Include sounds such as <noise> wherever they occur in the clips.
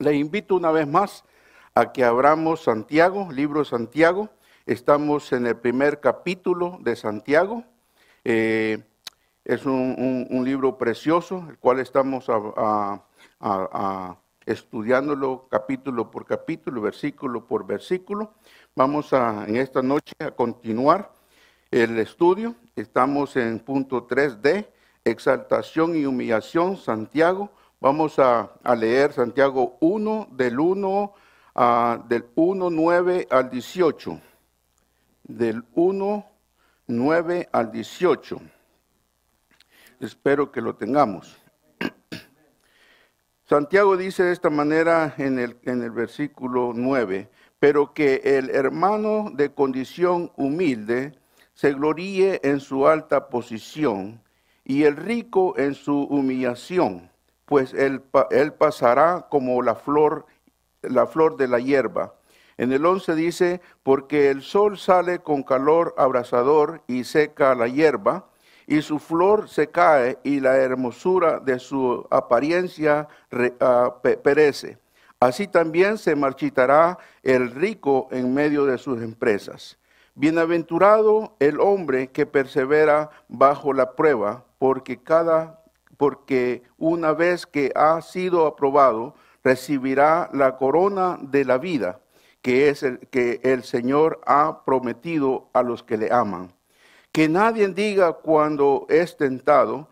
Les invito una vez más a que abramos Santiago, libro de Santiago. Estamos en el primer capítulo de Santiago. Eh, es un, libro precioso, el cual estamos estudiándolo capítulo por capítulo, versículo por versículo. Vamos a, en esta noche a continuar el estudio. Estamos en punto 3D, exaltación y humillación, Santiago Vamos a, leer Santiago 1 del 1 ah, del 9 al 18. Del 1 9 al 18. Espero que lo tengamos. <clears throat> Santiago dice de esta manera en el, en el versículo 9, pero que el hermano de condición humilde se gloríe en su alta posición y el rico en su humillación pues él, pasará como la flor, la flor de la hierba. En el 11 dice, porque el sol sale con calor abrasador y seca la hierba, y su flor se cae y la hermosura de su apariencia ah, perece. Así también se marchitará el rico en medio de sus empresas. Bienaventurado el hombre que persevera bajo la prueba, porque cada porque una vez que ha sido aprobado, recibirá la corona de la vida, que es el que el Señor ha prometido a los que le aman. Que nadie diga cuando es tentado,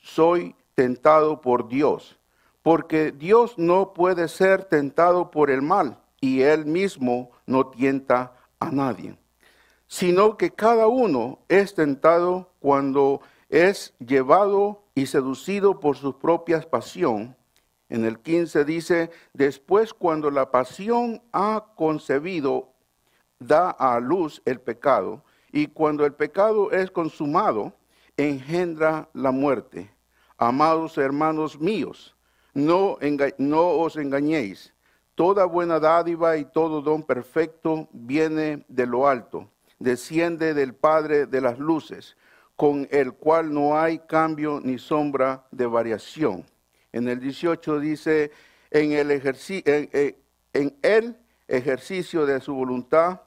soy tentado por Dios, porque Dios no puede ser tentado por el mal y él mismo no tienta a nadie, sino que cada uno es tentado cuando es llevado y seducido por sus propias pasión. En el 15 dice, después cuando la pasión ha concebido, da a luz el pecado, y cuando el pecado es consumado, engendra la muerte. Amados hermanos míos, no os engañéis. Toda buena dádiva y todo don perfecto viene de lo alto, desciende del Padre de las Luces, con el cual no hay cambio ni sombra de variación. En el 18 dice, eh, en el, ejercicio de su voluntad,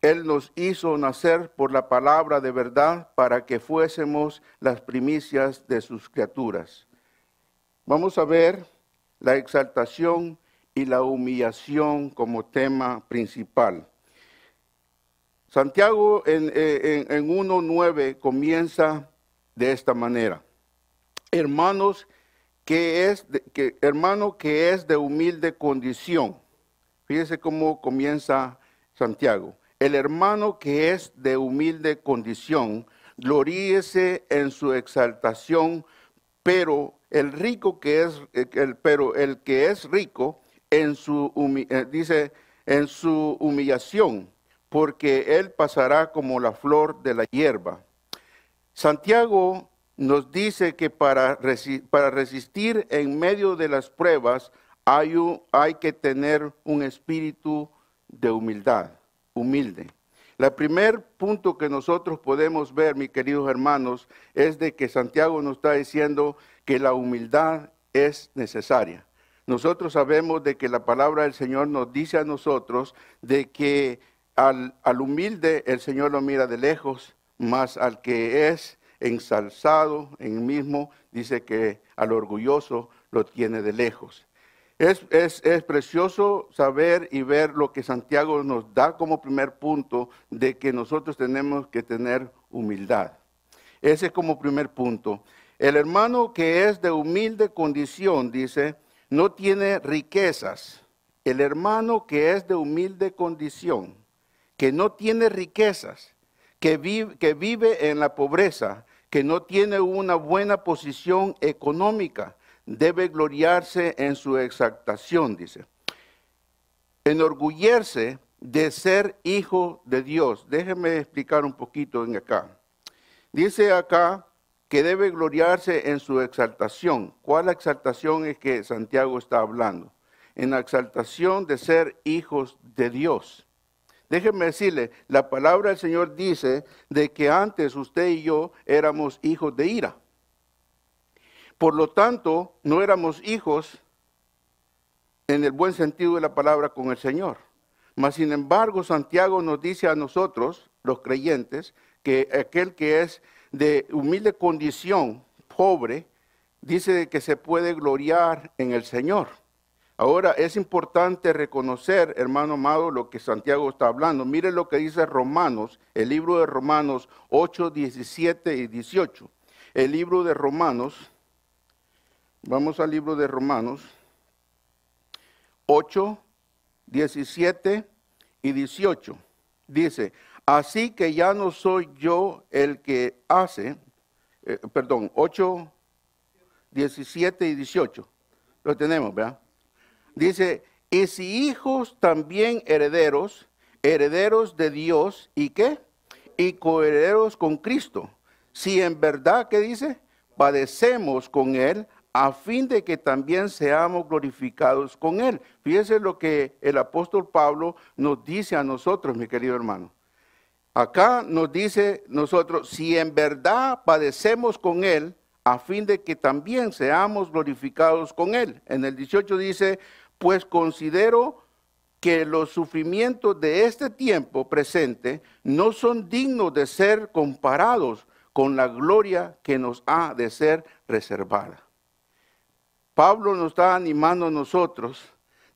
Él nos hizo nacer por la palabra de verdad para que fuésemos las primicias de sus criaturas. Vamos a ver la exaltación y la humillación como tema principal. Santiago en, 1.9 eh, comienza de esta manera. Hermanos que es de, hermano que es de humilde condición. Fíjese cómo comienza Santiago. El hermano que es de humilde condición, gloríese en su exaltación, pero el rico que es eh, el, pero el que es rico en su eh, dice en su humillación porque él pasará como la flor de la hierba. Santiago nos dice que para, resistir en medio de las pruebas hay, hay que tener un espíritu de humildad, humilde. El primer punto que nosotros podemos ver, mis queridos hermanos, es de que Santiago nos está diciendo que la humildad es necesaria. Nosotros sabemos de que la palabra del Señor nos dice a nosotros de que al, humilde el Señor lo mira de lejos, mas al que es ensalzado en mismo, dice que al orgulloso lo tiene de lejos. Es, es, precioso saber y ver lo que Santiago nos da como primer punto de que nosotros tenemos que tener humildad. Ese es como primer punto. El hermano que es de humilde condición, dice, no tiene riquezas. El hermano que es de humilde condición que no tiene riquezas, que vive, en la pobreza, que no tiene una buena posición económica, debe gloriarse en su exaltación, dice. Enorgullerse de ser hijo de Dios. Déjeme explicar un poquito en acá. Dice acá que debe gloriarse en su exaltación. ¿Cuál exaltación es que Santiago está hablando? En la exaltación de ser hijos de Dios. Déjenme decirle, la palabra del Señor dice de que antes usted y yo éramos hijos de ira. Por lo tanto, no éramos hijos en el buen sentido de la palabra con el Señor. Mas, sin embargo, Santiago nos dice a nosotros, los creyentes, que aquel que es de humilde condición, pobre, dice de que se puede gloriar en el Señor. Ahora es importante reconocer, hermano amado, lo que Santiago está hablando. Mire lo que dice Romanos, el libro de Romanos 8, 17 y 18. El libro de Romanos, vamos al libro de Romanos 8, 17 y 18. Dice, así que ya no soy yo el que hace, eh, perdón, 8, 17 y 18. Lo tenemos, ¿verdad? Dice, y si hijos también herederos, herederos de Dios, ¿y qué? Y coherederos con Cristo. Si en verdad, ¿qué dice? Padecemos con Él a fin de que también seamos glorificados con Él. Fíjese lo que el apóstol Pablo nos dice a nosotros, mi querido hermano. Acá nos dice nosotros, si en verdad padecemos con Él, a fin de que también seamos glorificados con Él. En el 18 dice, pues considero que los sufrimientos de este tiempo presente no son dignos de ser comparados con la gloria que nos ha de ser reservada. Pablo nos está animando a nosotros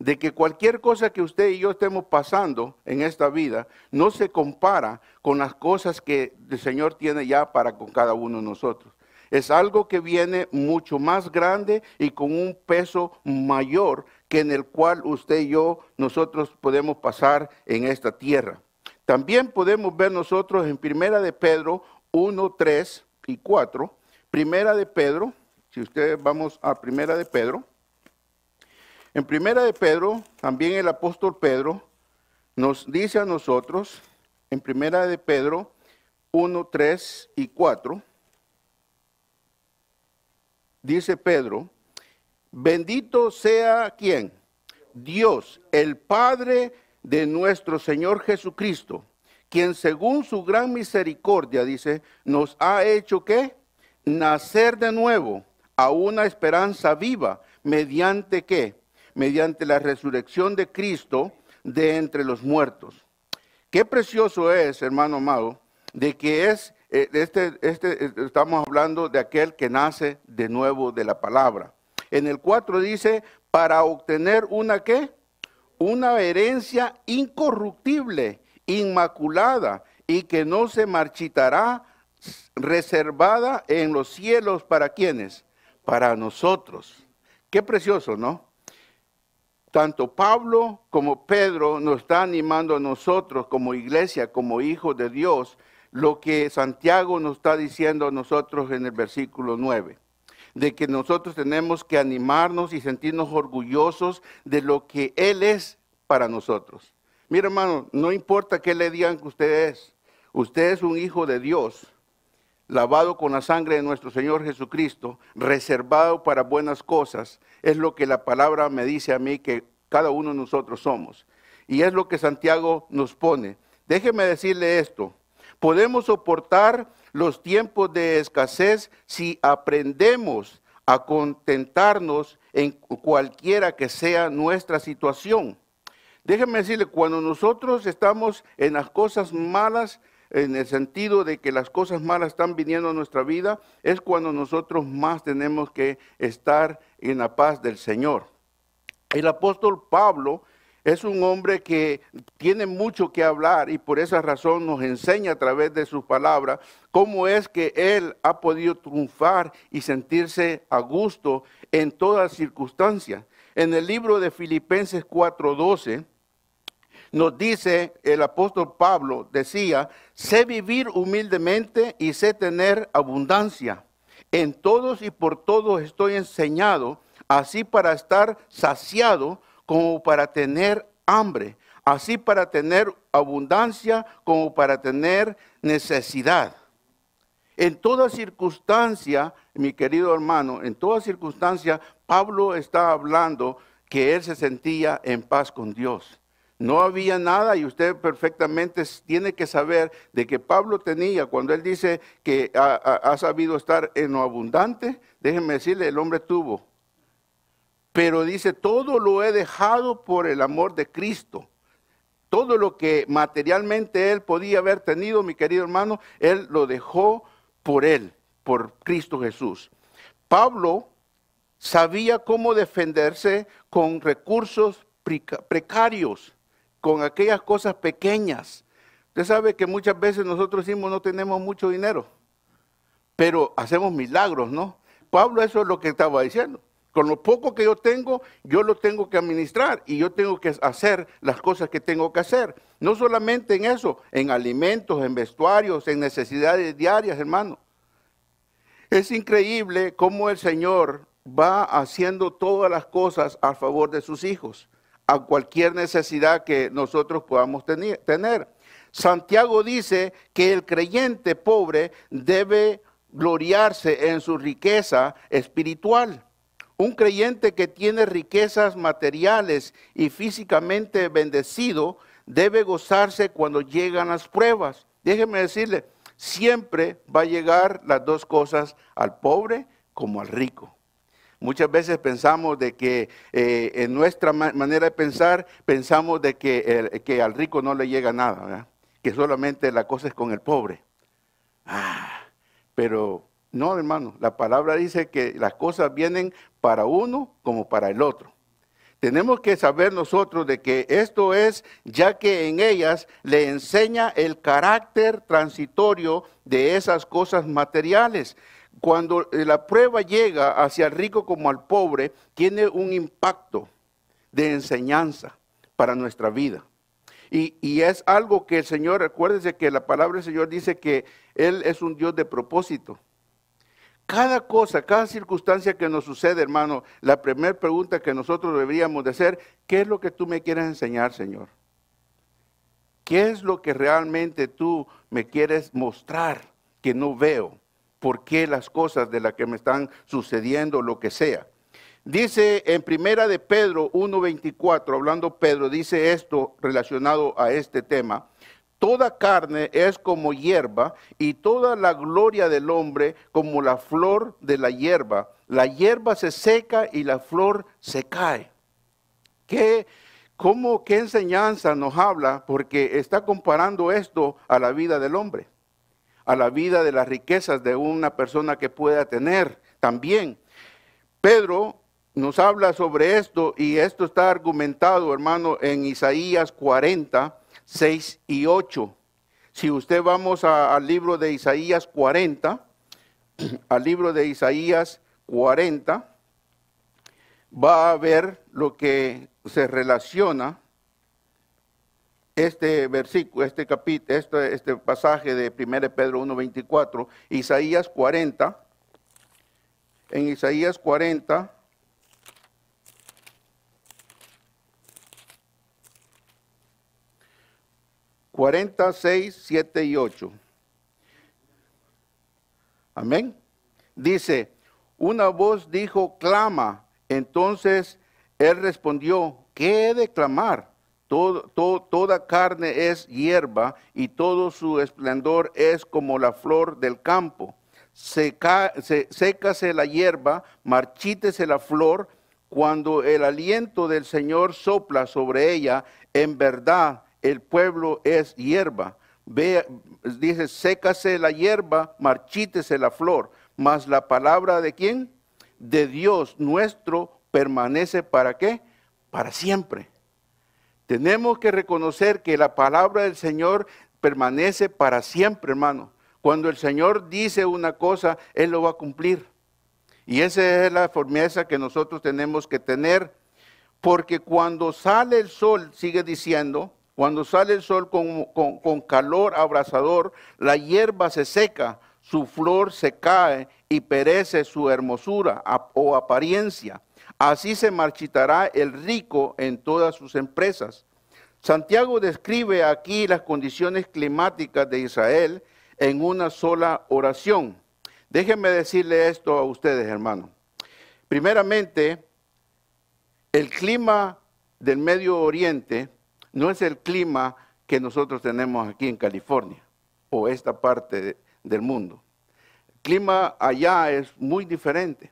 de que cualquier cosa que usted y yo estemos pasando en esta vida no se compara con las cosas que el Señor tiene ya para con cada uno de nosotros. Es algo que viene mucho más grande y con un peso mayor que en el cual usted y yo nosotros podemos pasar en esta tierra. También podemos ver nosotros en Primera de Pedro 1, 3 y 4. Primera de Pedro, si ustedes vamos a Primera de Pedro. En Primera de Pedro, también el apóstol Pedro nos dice a nosotros, en Primera de Pedro 1, 3 y 4, dice Pedro, Bendito sea quien? Dios, el Padre de nuestro Señor Jesucristo, quien según su gran misericordia, dice, nos ha hecho que nacer de nuevo a una esperanza viva, mediante qué? Mediante la resurrección de Cristo de entre los muertos. Qué precioso es, hermano amado, de que es, eh, este, este, estamos hablando de aquel que nace de nuevo de la palabra. En el 4 dice, para obtener una qué? Una herencia incorruptible, inmaculada y que no se marchitará, reservada en los cielos para quienes? Para nosotros. Qué precioso, ¿no? Tanto Pablo como Pedro nos está animando a nosotros como iglesia, como hijos de Dios, lo que Santiago nos está diciendo a nosotros en el versículo 9 de que nosotros tenemos que animarnos y sentirnos orgullosos de lo que Él es para nosotros. Mi hermano, no importa qué le digan que usted es, usted es un hijo de Dios, lavado con la sangre de nuestro Señor Jesucristo, reservado para buenas cosas, es lo que la palabra me dice a mí que cada uno de nosotros somos. Y es lo que Santiago nos pone. Déjeme decirle esto, podemos soportar los tiempos de escasez si aprendemos a contentarnos en cualquiera que sea nuestra situación. Déjenme decirle, cuando nosotros estamos en las cosas malas, en el sentido de que las cosas malas están viniendo a nuestra vida, es cuando nosotros más tenemos que estar en la paz del Señor. El apóstol Pablo es un hombre que tiene mucho que hablar y por esa razón nos enseña a través de sus palabras cómo es que él ha podido triunfar y sentirse a gusto en todas circunstancias. En el libro de Filipenses 4:12 nos dice el apóstol Pablo, decía, sé vivir humildemente y sé tener abundancia. En todos y por todos estoy enseñado, así para estar saciado como para tener hambre, así para tener abundancia como para tener necesidad. En toda circunstancia, mi querido hermano, en toda circunstancia, Pablo está hablando que él se sentía en paz con Dios. No había nada y usted perfectamente tiene que saber de que Pablo tenía, cuando él dice que ha, sabido estar en lo abundante, déjenme decirle, el hombre tuvo pero dice, todo lo he dejado por el amor de Cristo. Todo lo que materialmente él podía haber tenido, mi querido hermano, él lo dejó por él, por Cristo Jesús. Pablo sabía cómo defenderse con recursos precarios, con aquellas cosas pequeñas. Usted sabe que muchas veces nosotros decimos no tenemos mucho dinero, pero hacemos milagros, ¿no? Pablo eso es lo que estaba diciendo. Con lo poco que yo tengo, yo lo tengo que administrar y yo tengo que hacer las cosas que tengo que hacer. No solamente en eso, en alimentos, en vestuarios, en necesidades diarias, hermano. Es increíble cómo el Señor va haciendo todas las cosas a favor de sus hijos, a cualquier necesidad que nosotros podamos tener. Santiago dice que el creyente pobre debe gloriarse en su riqueza espiritual. Un creyente que tiene riquezas materiales y físicamente bendecido debe gozarse cuando llegan las pruebas. Déjenme decirle, siempre va a llegar las dos cosas, al pobre como al rico. Muchas veces pensamos de que eh, en nuestra manera de pensar, pensamos de que, que al rico no le llega nada, que solamente la cosa es con el pobre. Ah, pero no, hermano, la palabra dice que las cosas vienen para uno como para el otro. Tenemos que saber nosotros de que esto es, ya que en ellas le enseña el carácter transitorio de esas cosas materiales. Cuando eh, la prueba llega hacia el rico como al pobre, tiene un impacto de enseñanza para nuestra vida. Y, es algo que el Señor, acuérdense que la palabra del Señor dice que Él es un Dios de propósito. Cada cosa, cada circunstancia que nos sucede, hermano, la primera pregunta que nosotros deberíamos de hacer, ¿qué es lo que tú me quieres enseñar, Señor? ¿Qué es lo que realmente tú me quieres mostrar que no veo? ¿Por qué las cosas de las que me están sucediendo, lo que sea? Dice en primera de Pedro 1.24, hablando Pedro, dice esto relacionado a este tema. Toda carne es como hierba y toda la gloria del hombre como la flor de la hierba. La hierba se seca y la flor se cae. ¿Qué, cómo, qué enseñanza nos habla? Porque está comparando esto a la vida del hombre, a la vida de las riquezas de una persona que pueda tener también. Pedro nos habla sobre esto y esto está argumentado, hermano, en Isaías 40 6 y 8. Si usted vamos al libro de Isaías 40, <clears throat> al libro de Isaías 40, va a ver lo que se relaciona este versículo, este capítulo, este, este pasaje de 1 Pedro 1.24, Isaías 40, en Isaías 40, 46, 7 y 8. Amén. Dice, una voz dijo, clama. Entonces él respondió, ¿qué he de clamar? toda carne es hierba y todo su esplendor es como la flor del campo. se, sécase la hierba, marchítese la flor, cuando el aliento del Señor sopla sobre ella, en verdad el pueblo es hierba. dice, sécase la hierba, marchítese la flor, mas la palabra de quién? De Dios nuestro permanece para qué? Para siempre. Tenemos que reconocer que la palabra del Señor permanece para siempre, hermano. Cuando el Señor dice una cosa, Él lo va a cumplir. Y esa es la firmeza que nosotros tenemos que tener, porque cuando sale el sol, sigue diciendo, cuando sale el sol con, calor abrasador, la hierba se seca, su flor se cae y perece su hermosura o apariencia. Así se marchitará el rico en todas sus empresas. Santiago describe aquí las condiciones climáticas de Israel en una sola oración. Déjenme decirle esto a ustedes, hermanos. Primeramente, el clima del Medio Oriente no es el clima que nosotros tenemos aquí en California o esta parte del mundo. El clima allá es muy diferente.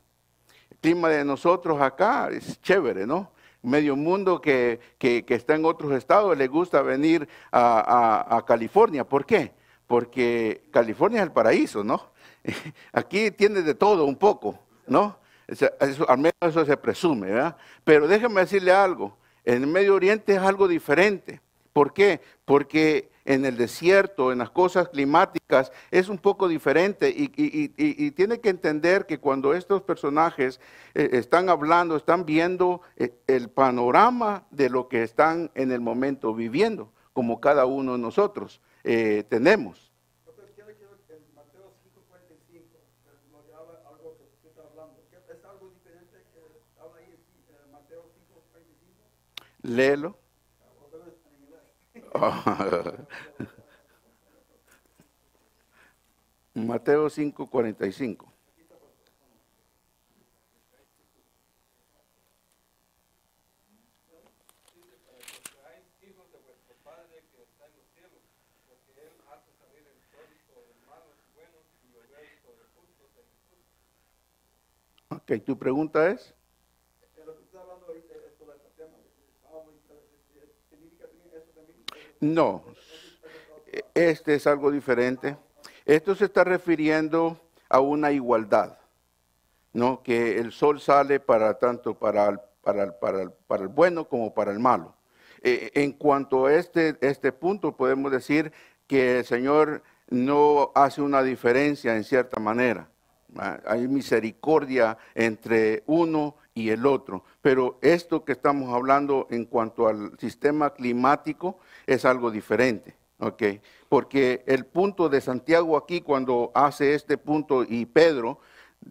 El clima de nosotros acá es chévere, ¿no? Medio mundo que, está en otros estados le gusta venir a, California. ¿Por qué? Porque California es el paraíso, ¿no? <laughs> Aquí tiene de todo un poco, ¿no? al menos eso se presume, ¿verdad? Pero déjeme decirle algo. En el Medio Oriente es algo diferente. ¿Por qué? Porque en el desierto, en las cosas climáticas, es un poco diferente y, tiene que entender que cuando estos personajes eh, están hablando, están viendo eh, el panorama de lo que están en el momento viviendo, como cada uno de nosotros eh, tenemos. léelo. <laughs> Mateo 5, 45. Ok, tu pregunta es. No, este es algo diferente. Esto se está refiriendo a una igualdad, ¿no? Que el sol sale para tanto para el, para para bueno como para el malo. Eh, eh, en cuanto a este, este punto, podemos decir que el Señor no hace una diferencia en cierta manera. Ah, hay misericordia entre uno y el otro. Pero esto que estamos hablando en cuanto al sistema climático es algo diferente. ¿ok? Porque el punto de Santiago aquí, cuando hace este punto y Pedro,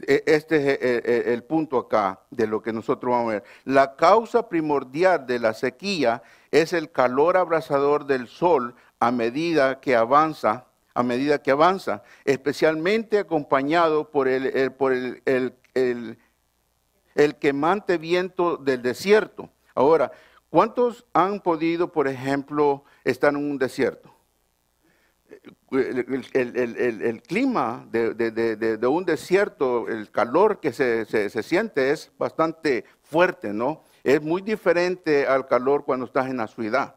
e, este es e, e, el punto acá de lo que nosotros vamos a ver. La causa primordial de la sequía es el calor abrasador del sol a medida que avanza, a medida que avanza, especialmente acompañado por el, por el el quemante viento del desierto. Ahora, ¿cuántos han podido, por ejemplo, estar en un desierto? El, clima de, un desierto, el calor que se, se siente es bastante fuerte, ¿no? Es muy diferente al calor cuando estás en la ciudad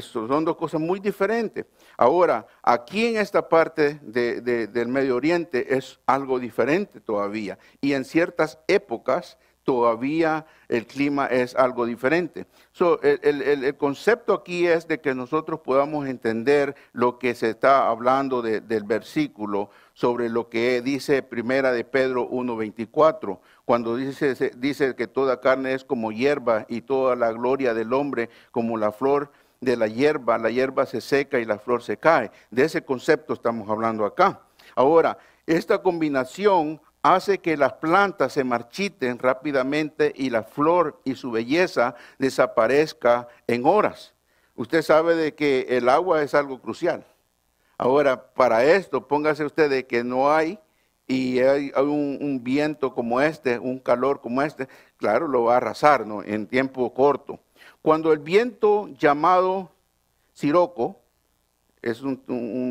son dos cosas muy diferentes. Ahora, aquí en esta parte del Medio Oriente es algo diferente todavía. Y en ciertas épocas todavía el clima es algo diferente. So, el, concepto aquí es de que nosotros podamos entender lo que se está hablando del versículo sobre lo que dice Primera de Pedro 1.24, cuando dice que toda carne es como hierba y toda la gloria del hombre como la flor de la hierba, la hierba se seca y la flor se cae. De ese concepto estamos hablando acá. Ahora, esta combinación hace que las plantas se marchiten rápidamente y la flor y su belleza desaparezca en horas. Usted sabe de que el agua es algo crucial. Ahora, para esto, póngase usted de que no hay y hay un, un viento como este, un calor como este, claro, lo va a arrasar ¿no? en tiempo corto. Cuando el viento llamado Siroco, es un,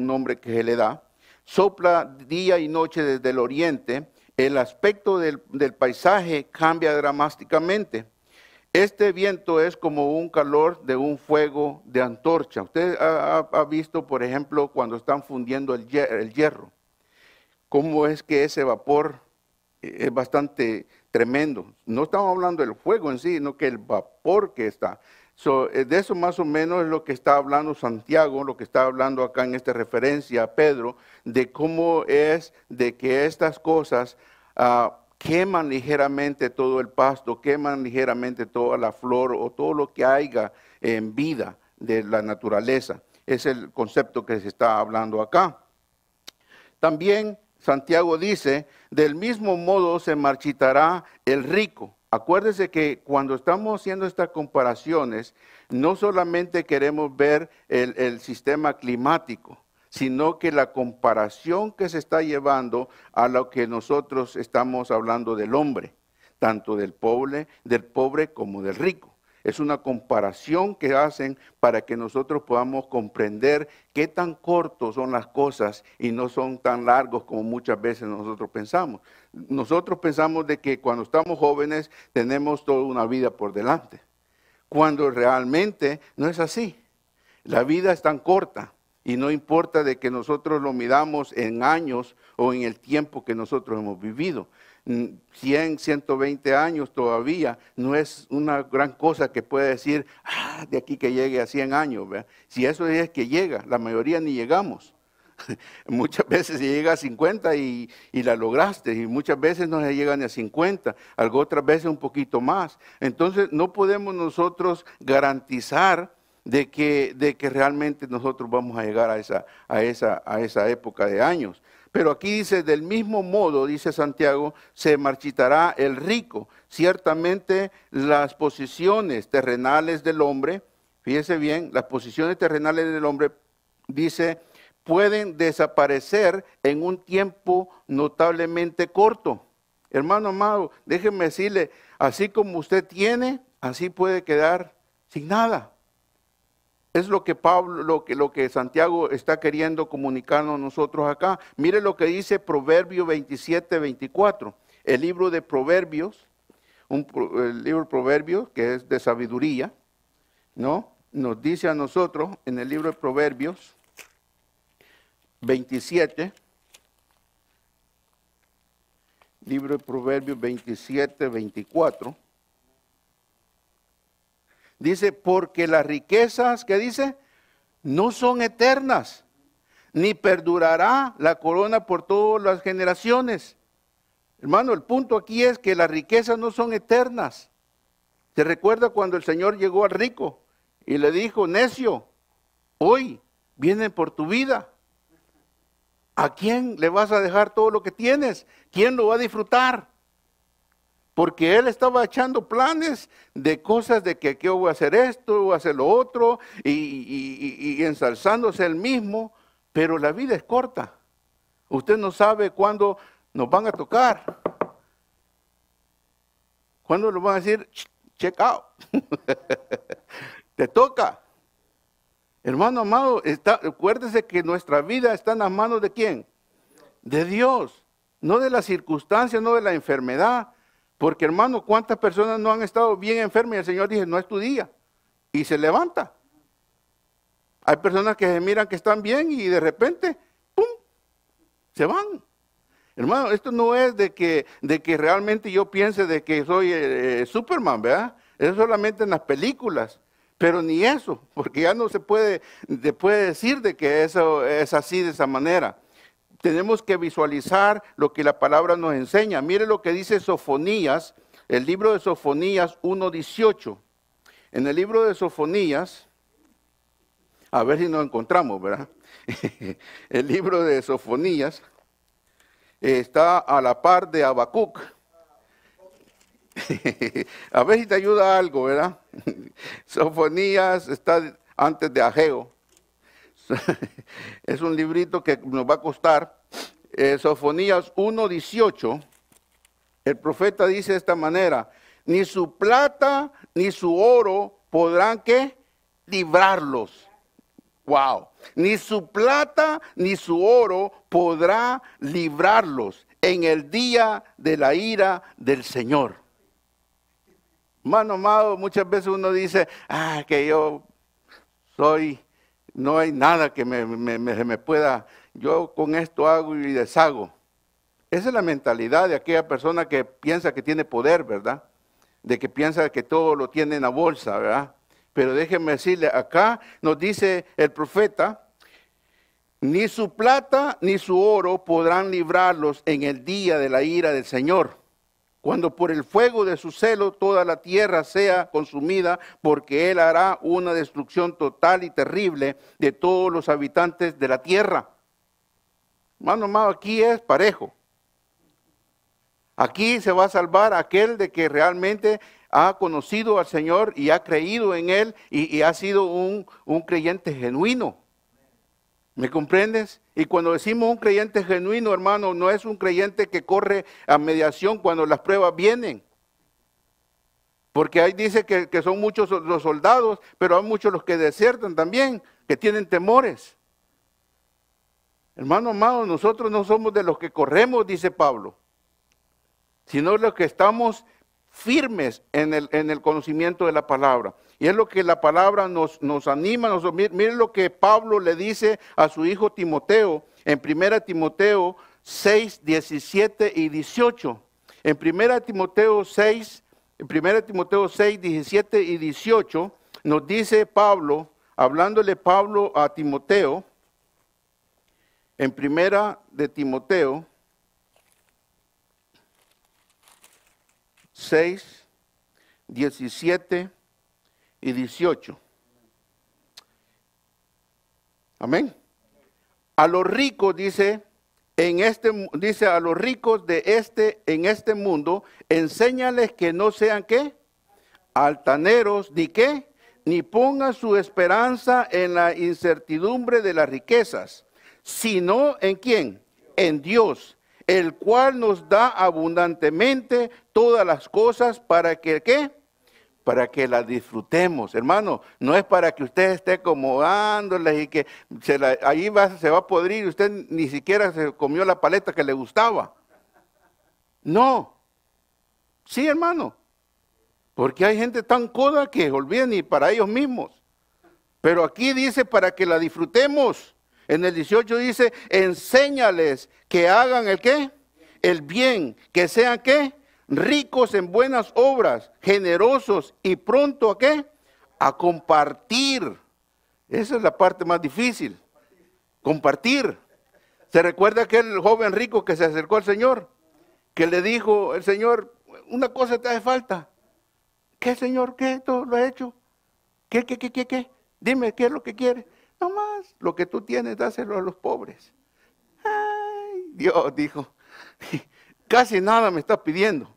nombre que se le da, sopla día y noche desde el oriente, el aspecto del, paisaje cambia dramáticamente. Este viento es como un calor de un fuego de antorcha. Usted ha visto, por ejemplo, cuando están fundiendo el, hierro, cómo es que ese vapor eh, es bastante tremendo. No estamos hablando del fuego en sí, sino que el vapor que está. Eh, de eso más o menos es lo que está hablando Santiago, lo que está hablando acá en esta referencia a Pedro, de cómo es de que estas cosas ah, queman ligeramente todo el pasto, queman ligeramente toda la flor o todo lo que haya en vida de la naturaleza. Es el concepto que se está hablando acá. También Santiago dice, del mismo modo se marchitará el rico. Acuérdese que cuando estamos haciendo estas comparaciones, no solamente queremos ver el, sistema climático, sino que la comparación que se está llevando a lo que nosotros estamos hablando del hombre, tanto del pobre, del pobre como del rico es una comparación que hacen para que nosotros podamos comprender qué tan cortos son las cosas y no son tan largos como muchas veces nosotros pensamos. Nosotros pensamos de que cuando estamos jóvenes tenemos toda una vida por delante, cuando realmente no es así. La vida es tan corta y no importa de que nosotros lo miramos en años o en el tiempo que nosotros hemos vivido. 100, 120 años todavía, no es una gran cosa que pueda decir, ah, de aquí que llegue a 100 años. Si eso es que llega, la mayoría ni llegamos. <laughs> muchas veces se llega a 50 y, la lograste, y muchas veces no se llega ni a 50, algo otras veces un poquito más. Entonces no podemos nosotros garantizar de que, de que realmente nosotros vamos a llegar a esa, a, esa, a esa época de años. Pero aquí dice, del mismo modo, dice Santiago, se marchitará el rico. Ciertamente las posiciones terrenales del hombre, fíjese bien, las posiciones terrenales del hombre, dice, pueden desaparecer en un tiempo notablemente corto. Hermano amado, déjeme decirle, así como usted tiene, así puede quedar sin nada. Es lo que Pablo, lo que, lo que Santiago está queriendo comunicarnos nosotros acá. Mire lo que dice Proverbio 27, 24. El libro de Proverbios, un, el libro de Proverbios, que es de sabiduría, ¿no? Nos dice a nosotros en el libro de Proverbios 27, libro de Proverbios 27, 24. Dice, porque las riquezas, ¿qué dice? No son eternas, ni perdurará la corona por todas las generaciones. Hermano, el punto aquí es que las riquezas no son eternas. ¿Te recuerda cuando el Señor llegó al rico y le dijo, necio, hoy vienen por tu vida? ¿A quién le vas a dejar todo lo que tienes? ¿Quién lo va a disfrutar? porque él estaba echando planes de cosas de que, yo voy a hacer esto, voy a hacer lo otro, y, ensalzándose él mismo, pero la vida es corta. Usted no sabe cuándo nos van a tocar, cuándo nos van a decir, check out, <laughs> te toca. Hermano amado, está, acuérdese que nuestra vida está en las manos de quién? De Dios, no de las circunstancias, no de la enfermedad, porque hermano, ¿cuántas personas no han estado bien enfermas y el Señor dice, no es tu día? Y se levanta. Hay personas que se miran que están bien y de repente, ¡pum!, se van. Hermano, esto no es de que, de que realmente yo piense de que soy eh, eh, Superman, ¿verdad? Eso es solamente en las películas. Pero ni eso, porque ya no se puede, se puede decir de que eso es así de esa manera tenemos que visualizar lo que la palabra nos enseña. Mire lo que dice Sofonías, el libro de Sofonías 1.18. En el libro de Sofonías, a ver si nos encontramos, ¿verdad? <laughs> el libro de Sofonías está a la par de Abacuc. <laughs> a ver si te ayuda algo, ¿verdad? <laughs> Sofonías está antes de Ageo. es un librito que nos va a costar eh, Sofonías 1.18, el profeta dice de esta manera, ni su plata ni su oro podrán que librarlos. Wow. Ni su plata ni su oro podrá librarlos en el día de la ira del Señor. Mano amado, muchas veces uno dice, ah, que yo soy, no hay nada que me, me, me, me pueda yo con esto hago y deshago. Esa es la mentalidad de aquella persona que piensa que tiene poder, ¿verdad? De que piensa que todo lo tiene en la bolsa, ¿verdad? Pero déjenme decirle, acá nos dice el profeta, ni su plata ni su oro podrán librarlos en el día de la ira del Señor, cuando por el fuego de su celo toda la tierra sea consumida, porque Él hará una destrucción total y terrible de todos los habitantes de la tierra. Mano, mano, aquí es parejo. Aquí se va a salvar aquel de que realmente ha conocido al Señor y ha creído en Él y, ha sido un, creyente genuino. ¿Me comprendes? Y cuando decimos un creyente genuino, hermano, no es un creyente que corre a mediación cuando las pruebas vienen. Porque ahí dice que, que son muchos los soldados, pero hay muchos los que desiertan también, que tienen temores. Hermano amado, nosotros no somos de los que corremos, dice Pablo, sino los que estamos firmes en el, conocimiento de la palabra. Y es lo que la palabra nos, nos anima. Nos, miren lo que Pablo le dice a su hijo Timoteo en 1 Timoteo 6, 17 y 18. En 1 Timoteo 6, en 1 Timoteo 6, 17 y 18 nos dice Pablo, hablándole Pablo a Timoteo, en primera de Timoteo 6, 17 y 18. Amén. A los ricos dice, en este dice a los ricos de este en este mundo, enséñales que no sean qué? altaneros ni qué? ni pongan su esperanza en la incertidumbre de las riquezas sino en quién? En Dios, el cual nos da abundantemente todas las cosas para que qué? Para que las disfrutemos, hermano. No es para que usted esté acomodándoles y que se ahí va, se va a podrir y usted ni siquiera se comió la paleta que le gustaba. No. Sí, hermano. Porque hay gente tan coda que olviden y para ellos mismos. Pero aquí dice para que la disfrutemos. En el 18 dice, enséñales que hagan el qué? El bien, que sean qué? Ricos en buenas obras, generosos y pronto a qué? A compartir. Esa es la parte más difícil. Compartir. ¿Se recuerda aquel joven rico que se acercó al Señor? Que le dijo el Señor, una cosa te hace falta. ¿Qué, Señor? ¿Qué? ¿Todo lo ha hecho? ¿Qué, qué, qué, qué, qué? Dime, ¿qué es lo que quiere? Nomás lo que tú tienes, dáselo a los pobres. Ay, Dios dijo, <laughs> casi nada me está pidiendo.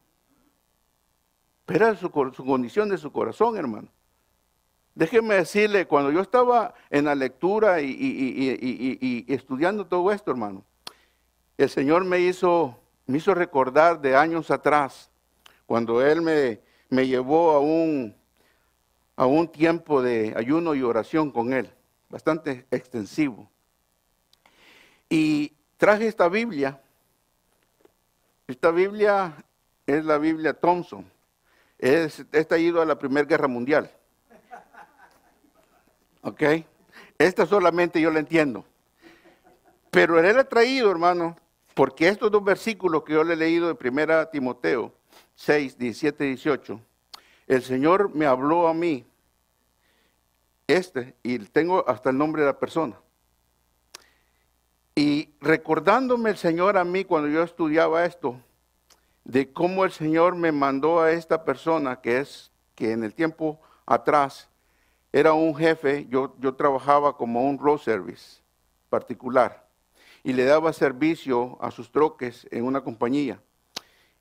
Pero es su, condición de su corazón, hermano. Déjeme decirle, cuando yo estaba en la lectura y, estudiando todo esto, hermano, el Señor me hizo, me hizo recordar de años atrás, cuando Él me, me llevó a a un tiempo de ayuno y oración con Él bastante extensivo. Y traje esta Biblia. Esta Biblia es la Biblia Thompson. Es, esta ha ido a la Primera Guerra Mundial. ¿Ok? Esta solamente yo la entiendo. Pero él ha traído, hermano, porque estos dos versículos que yo le he leído de Primera Timoteo 6, 17 y 18, el Señor me habló a mí este, y tengo hasta el nombre de la persona. Y recordándome el Señor a mí cuando yo estudiaba esto, de cómo el Señor me mandó a esta persona que es, que en el tiempo atrás era un jefe, yo, yo trabajaba como un road service particular y le daba servicio a sus troques en una compañía.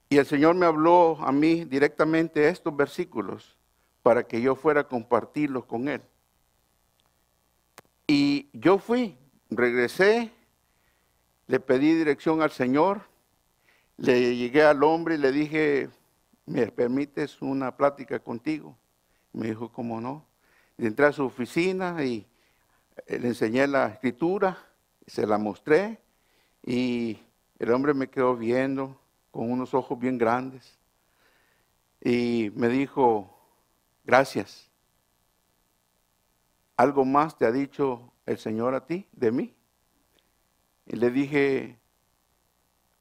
Y el Señor me habló a mí directamente estos versículos para que yo fuera a compartirlos con Él. Yo fui, regresé, le pedí dirección al Señor, le llegué al hombre y le dije, ¿me permites una plática contigo? Me dijo, ¿cómo no? entré a su oficina y eh, le enseñé la escritura, se la mostré y el hombre me quedó viendo con unos ojos bien grandes y me dijo, gracias. ¿Algo más te ha dicho el Señor a ti, de mí? Y le dije,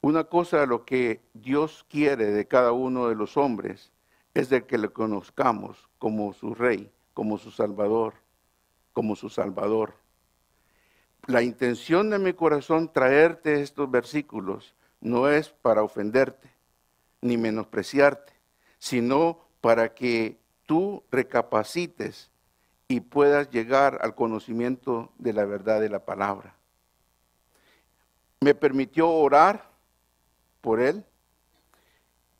una cosa lo que Dios quiere de cada uno de los hombres es de que le conozcamos como su rey, como su salvador, como su salvador. La intención de mi corazón traerte estos versículos no es para ofenderte ni menospreciarte, sino para que tú recapacites y puedas llegar al conocimiento de la verdad de la palabra. Me permitió orar por él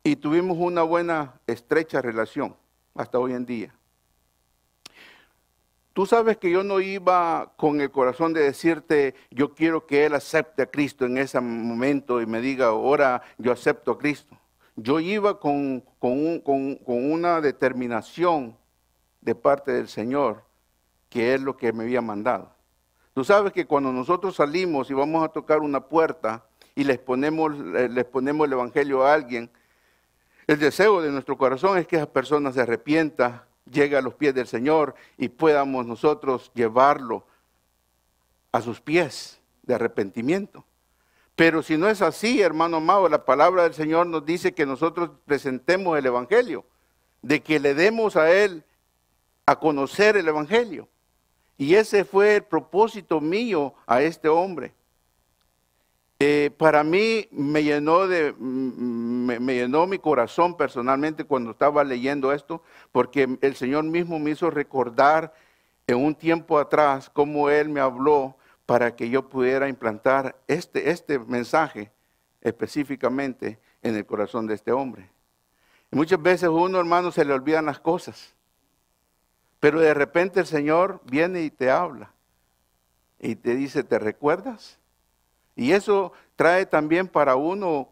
y tuvimos una buena, estrecha relación hasta hoy en día. Tú sabes que yo no iba con el corazón de decirte, yo quiero que Él acepte a Cristo en ese momento y me diga, ahora yo acepto a Cristo. Yo iba con, con una determinación de parte del Señor, que es lo que me había mandado. Tú sabes que cuando nosotros salimos y vamos a tocar una puerta y les ponemos, les ponemos el Evangelio a alguien, el deseo de nuestro corazón es que esa persona se arrepienta, llegue a los pies del Señor y podamos nosotros llevarlo a sus pies de arrepentimiento. Pero si no es así, hermano amado, la palabra del Señor nos dice que nosotros presentemos el Evangelio, de que le demos a Él a conocer el Evangelio. Y ese fue el propósito mío a este hombre. Eh, para mí me llenó, de, mm, me, llenó mi corazón personalmente cuando estaba leyendo esto, porque el Señor mismo me hizo recordar en un tiempo atrás cómo Él me habló para que yo pudiera implantar este, este mensaje específicamente en el corazón de este hombre. muchas veces uno, hermano, se le olvidan las cosas. Pero de repente el Señor viene y te habla y te dice, ¿te recuerdas? Y eso trae también para uno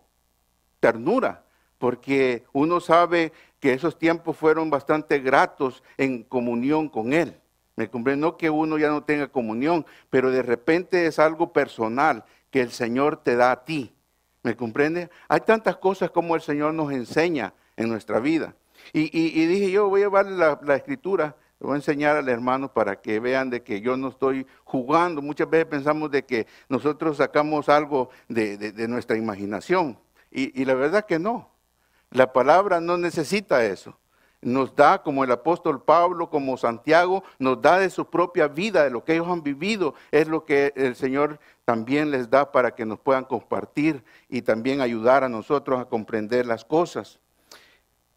ternura, porque uno sabe que esos tiempos fueron bastante gratos en comunión con Él. Me comprendo no que uno ya no tenga comunión, pero de repente es algo personal que el Señor te da a ti. ¿Me comprende? Hay tantas cosas como el Señor nos enseña en nuestra vida. Y, dije yo, voy a llevar la, la escritura voy a enseñar al hermano para que vean de que yo no estoy jugando. Muchas veces pensamos de que nosotros sacamos algo de, nuestra imaginación. Y, y, la verdad que no. La palabra no necesita eso. Nos da, como el apóstol Pablo, como Santiago, nos da de su propia vida, de lo que ellos han vivido. Es lo que el Señor también les da para que nos puedan compartir y también ayudar a nosotros a comprender las cosas.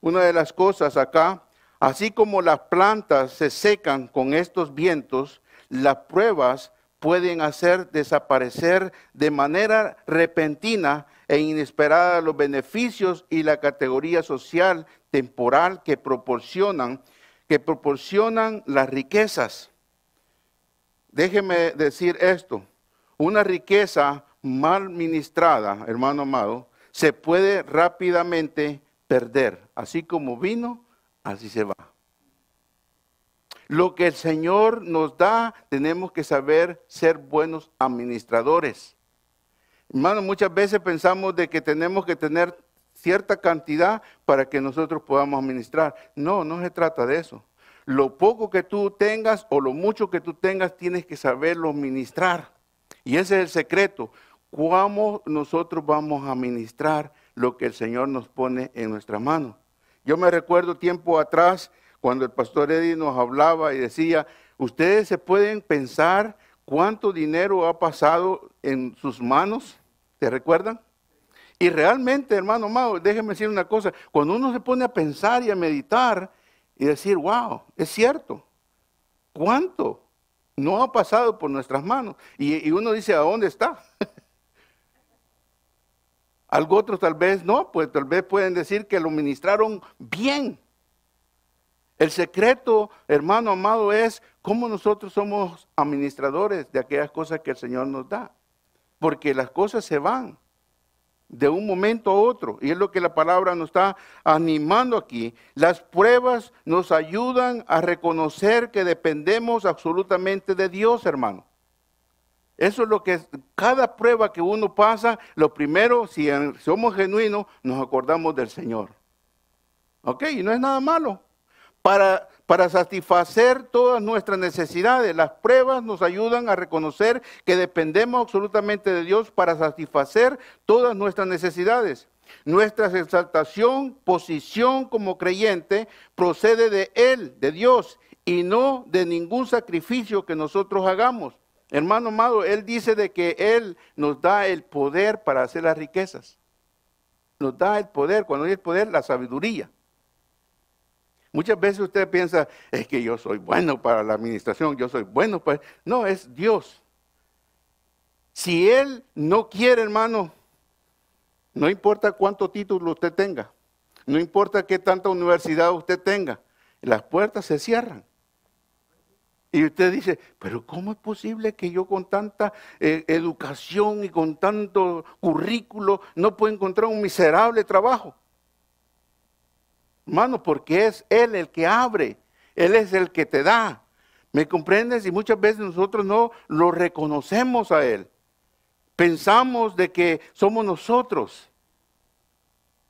Una de las cosas acá Así como las plantas se secan con estos vientos, las pruebas pueden hacer desaparecer de manera repentina e inesperada los beneficios y la categoría social temporal que proporcionan, que proporcionan las riquezas. Déjeme decir esto, una riqueza mal ministrada, hermano amado, se puede rápidamente perder, así como vino, así se va. Lo que el Señor nos da, tenemos que saber ser buenos administradores. Hermano, muchas veces pensamos de que tenemos que tener cierta cantidad para que nosotros podamos administrar. No, no se trata de eso. Lo poco que tú tengas o lo mucho que tú tengas, tienes que saberlo administrar. Y ese es el secreto. ¿Cómo nosotros vamos a administrar lo que el Señor nos pone en nuestra mano? Yo me recuerdo tiempo atrás cuando el pastor Eddie nos hablaba y decía, ustedes se pueden pensar cuánto dinero ha pasado en sus manos, ¿te recuerdan? Y realmente, hermano amado, déjeme decir una cosa, cuando uno se pone a pensar y a meditar y decir, wow, es cierto, ¿cuánto no ha pasado por nuestras manos? Y, y uno dice, ¿a dónde está? <laughs> Algo otro tal vez no, pues tal vez pueden decir que lo ministraron bien. El secreto, hermano amado, es cómo nosotros somos administradores de aquellas cosas que el Señor nos da. Porque las cosas se van de un momento a otro. Y es lo que la palabra nos está animando aquí. Las pruebas nos ayudan a reconocer que dependemos absolutamente de Dios, hermano. Eso es lo que cada prueba que uno pasa, lo primero, si somos genuinos, nos acordamos del Señor. ¿Ok? Y no es nada malo. Para, satisfacer todas nuestras necesidades, las pruebas nos ayudan a reconocer que dependemos absolutamente de Dios para satisfacer todas nuestras necesidades. Nuestra exaltación, posición como creyente, procede de Él, de Dios, y no de ningún sacrificio que nosotros hagamos. Hermano amado, Él dice de que Él nos da el poder para hacer las riquezas. Nos da el poder, cuando hay el poder, la sabiduría. Muchas veces usted piensa, es que yo soy bueno para la administración, yo soy bueno para... No, es Dios. Si Él no quiere, hermano, no importa cuánto título usted tenga, no importa qué tanta universidad usted tenga, las puertas se cierran. Y usted dice, pero ¿cómo es posible que yo con tanta eh, educación y con tanto currículo no pueda encontrar un miserable trabajo? Hermano, porque es Él el que abre, Él es el que te da. ¿Me comprendes? Y muchas veces nosotros no lo reconocemos a Él. Pensamos de que somos nosotros.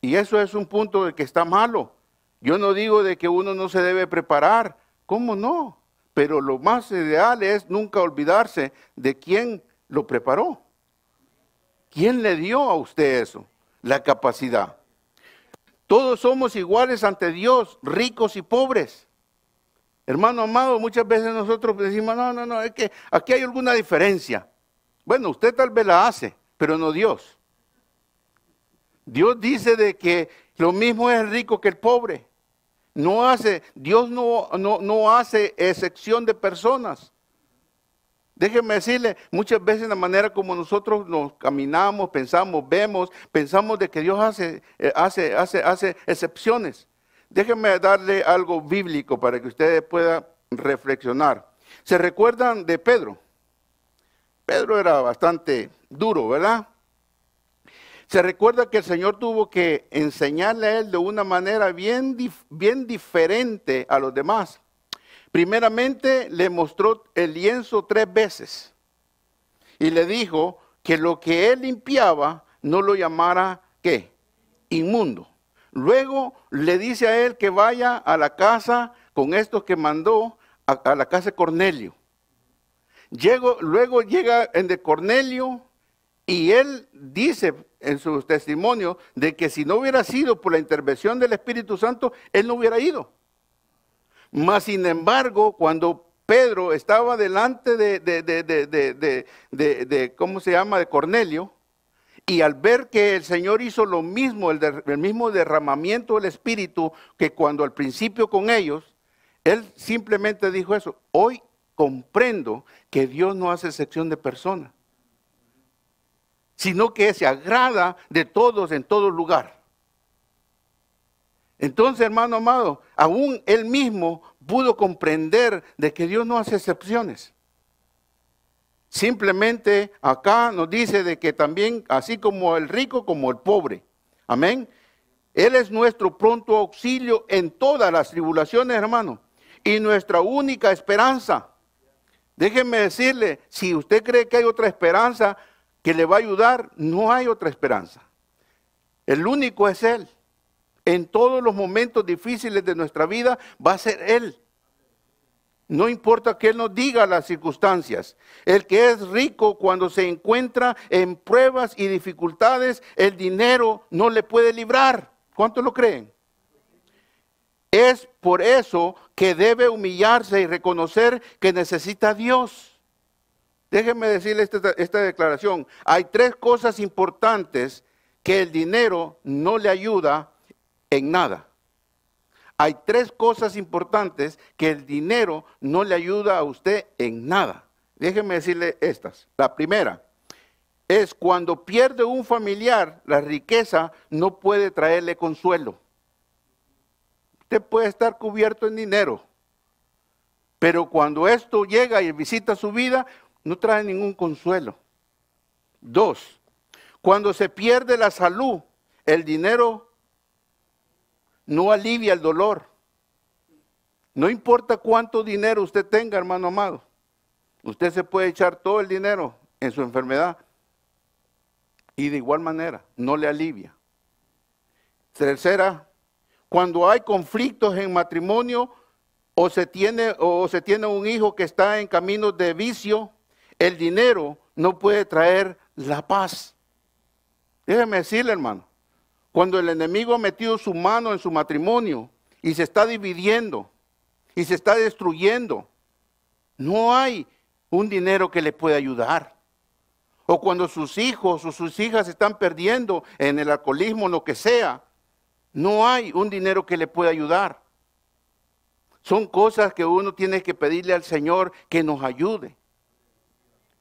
Y eso es un punto de que está malo. Yo no digo de que uno no se debe preparar. ¿Cómo no? pero lo más ideal es nunca olvidarse de quién lo preparó. ¿Quién le dio a usted eso? La capacidad. Todos somos iguales ante Dios, ricos y pobres. Hermano amado, muchas veces nosotros decimos, no, no, no, es que aquí hay alguna diferencia. Bueno, usted tal vez la hace, pero no Dios. Dios dice de que lo mismo es el rico que el pobre. No hace, Dios no, no, no hace excepción de personas. Déjenme decirle, muchas veces la manera como nosotros nos caminamos, pensamos, vemos, pensamos de que Dios hace, eh, hace, hace, hace excepciones. Déjenme darle algo bíblico para que ustedes puedan reflexionar. ¿Se recuerdan de Pedro? Pedro era bastante duro, ¿verdad? Se recuerda que el Señor tuvo que enseñarle a él de una manera bien, bien diferente a los demás. Primeramente le mostró el lienzo tres veces y le dijo que lo que él limpiaba no lo llamara qué? Inmundo. Luego le dice a él que vaya a la casa con estos que mandó a, la casa de Cornelio. luego llega en de Cornelio y él dice en su testimonio de que si no hubiera sido por la intervención del Espíritu Santo, él no hubiera ido. Mas, sin embargo, cuando Pedro estaba delante de, ¿cómo se llama?, de Cornelio, y al ver que el Señor hizo lo mismo, el, el mismo derramamiento del Espíritu que cuando al principio con ellos, él simplemente dijo eso, hoy comprendo que Dios no hace sección de personas sino que se agrada de todos en todo lugar. Entonces, hermano amado, aún él mismo pudo comprender de que Dios no hace excepciones. Simplemente acá nos dice de que también, así como el rico, como el pobre. Amén. Él es nuestro pronto auxilio en todas las tribulaciones, hermano. Y nuestra única esperanza. Déjenme decirle, si usted cree que hay otra esperanza, que le va a ayudar, no hay otra esperanza. El único es Él. En todos los momentos difíciles de nuestra vida va a ser Él. No importa que Él nos diga las circunstancias. El que es rico cuando se encuentra en pruebas y dificultades, el dinero no le puede librar. ¿Cuántos lo creen? Es por eso que debe humillarse y reconocer que necesita a Dios. Déjenme decirle esta, declaración. Hay tres cosas importantes que el dinero no le ayuda en nada. Hay tres cosas importantes que el dinero no le ayuda a usted en nada. Déjenme decirle estas. La primera es cuando pierde un familiar, la riqueza no puede traerle consuelo. Usted puede estar cubierto en dinero, pero cuando esto llega y visita su vida, no trae ningún consuelo. Dos, cuando se pierde la salud, el dinero no alivia el dolor. No importa cuánto dinero usted tenga, hermano amado. Usted se puede echar todo el dinero en su enfermedad y de igual manera no le alivia. Tercera, cuando hay conflictos en matrimonio o se tiene o se tiene un hijo que está en camino de vicio, el dinero no puede traer la paz. Déjeme decirle, hermano, cuando el enemigo ha metido su mano en su matrimonio y se está dividiendo y se está destruyendo, no hay un dinero que le pueda ayudar. O cuando sus hijos o sus hijas están perdiendo en el alcoholismo, lo que sea, no hay un dinero que le pueda ayudar. Son cosas que uno tiene que pedirle al Señor que nos ayude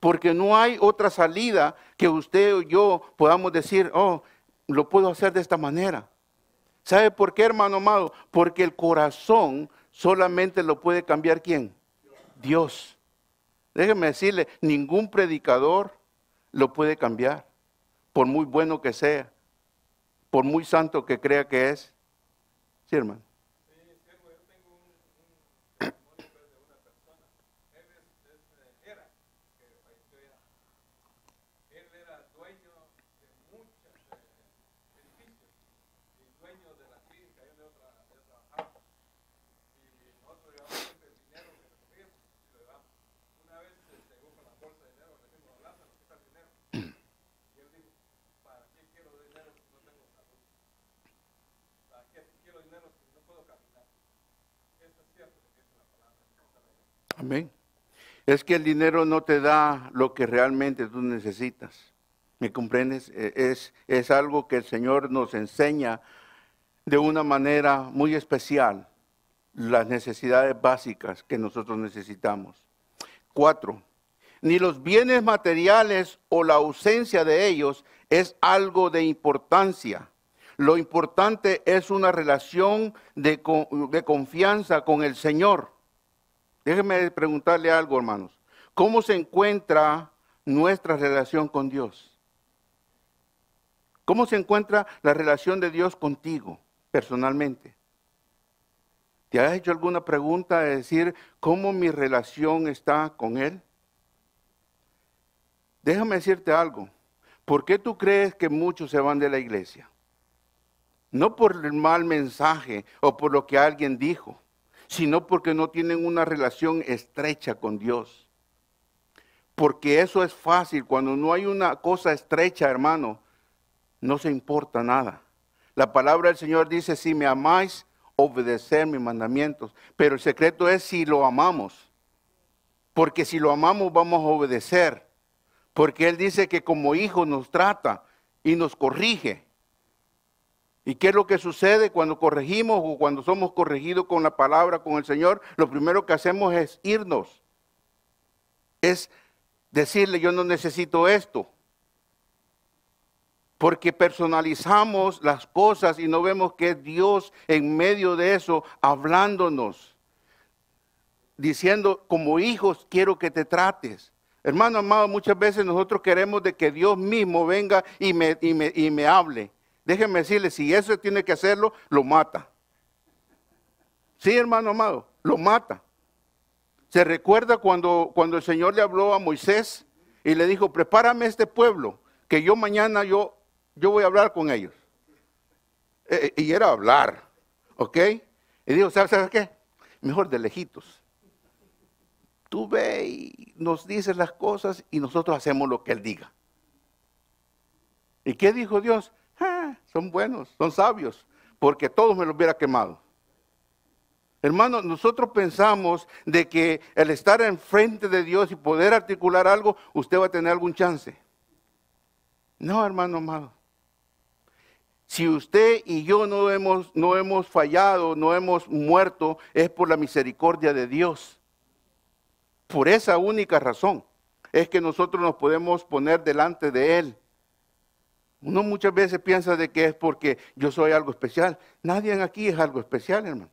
porque no hay otra salida que usted o yo podamos decir, oh, lo puedo hacer de esta manera. ¿Sabe por qué, hermano amado? Porque el corazón solamente lo puede cambiar quién? Dios. Déjeme decirle, ningún predicador lo puede cambiar, por muy bueno que sea, por muy santo que crea que es. Sí, hermano. Es que el dinero no te da lo que realmente tú necesitas. ¿Me comprendes? E, es, es algo que el Señor nos enseña de una manera muy especial, las necesidades básicas que nosotros necesitamos. Cuatro, ni los bienes materiales o la ausencia de ellos es algo de importancia. Lo importante es una relación de, de confianza con el Señor. Déjeme preguntarle algo, hermanos. ¿Cómo se encuentra nuestra relación con Dios? ¿Cómo se encuentra la relación de Dios contigo personalmente? ¿Te has hecho alguna pregunta de decir cómo mi relación está con Él? Déjame decirte algo. ¿Por qué tú crees que muchos se van de la iglesia? No por el mal mensaje o por lo que alguien dijo sino porque no tienen una relación estrecha con Dios. Porque eso es fácil. Cuando no hay una cosa estrecha, hermano, no se importa nada. La palabra del Señor dice, si me amáis, obedecer mis mandamientos. Pero el secreto es si lo amamos. Porque si lo amamos vamos a obedecer. Porque Él dice que como Hijo nos trata y nos corrige. ¿Y qué es lo que sucede cuando corregimos o cuando somos corregidos con la palabra, con el Señor? Lo primero que hacemos es irnos. Es decirle, yo no necesito esto. Porque personalizamos las cosas y no vemos que Dios en medio de eso hablándonos. Diciendo, como hijos quiero que te trates. Hermano amado, muchas veces nosotros queremos de que Dios mismo venga y me, y me, y me hable. Déjenme decirles, si eso tiene que hacerlo, lo mata. Sí, hermano amado, lo mata. Se recuerda cuando, cuando el Señor le habló a Moisés y le dijo, prepárame este pueblo, que yo mañana yo, yo voy a hablar con ellos. E, e, y era hablar, ¿ok? Y dijo, ¿sabes, ¿sabes qué? Mejor de lejitos. Tú ve y nos dices las cosas y nosotros hacemos lo que Él diga. ¿Y qué dijo Dios? son buenos, son sabios, porque todos me los hubiera quemado. hermano. nosotros pensamos de que el estar enfrente de Dios y poder articular algo, usted va a tener algún chance. No, hermano amado. Si usted y yo no hemos, no hemos fallado, no hemos muerto, es por la misericordia de Dios. Por esa única razón es que nosotros nos podemos poner delante de Él. Uno muchas veces piensa de que es porque yo soy algo especial. Nadie aquí es algo especial, hermano.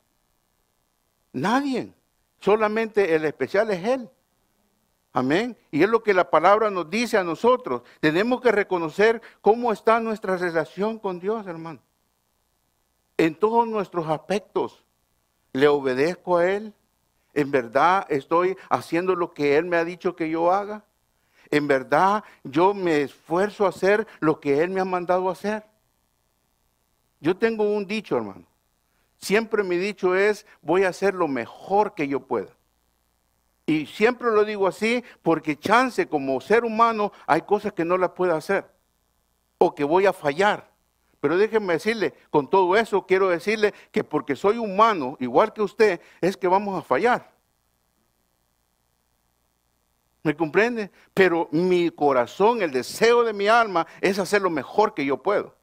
Nadie. Solamente el especial es Él. Amén. Y es lo que la palabra nos dice a nosotros. Tenemos que reconocer cómo está nuestra relación con Dios, hermano. En todos nuestros aspectos. Le obedezco a Él. En verdad estoy haciendo lo que Él me ha dicho que yo haga. En verdad, yo me esfuerzo a hacer lo que Él me ha mandado a hacer. Yo tengo un dicho, hermano. Siempre mi dicho es, voy a hacer lo mejor que yo pueda. Y siempre lo digo así porque chance como ser humano hay cosas que no las puedo hacer o que voy a fallar. Pero déjenme decirle, con todo eso quiero decirle que porque soy humano, igual que usted, es que vamos a fallar. ¿Me comprende? Pero mi corazón, el deseo de mi alma es hacer lo mejor que yo puedo.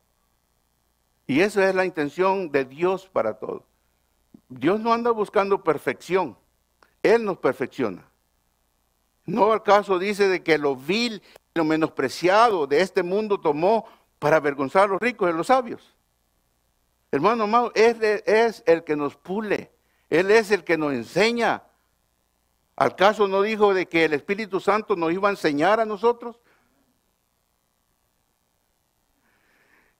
Y esa es la intención de Dios para todo. Dios no anda buscando perfección. Él nos perfecciona. No al caso dice de que lo vil lo menospreciado de este mundo tomó para avergonzar a los ricos y a los sabios. Hermano hermano, Él es el que nos pule. Él es el que nos enseña. ¿Al caso no dijo de que el Espíritu Santo nos iba a enseñar a nosotros?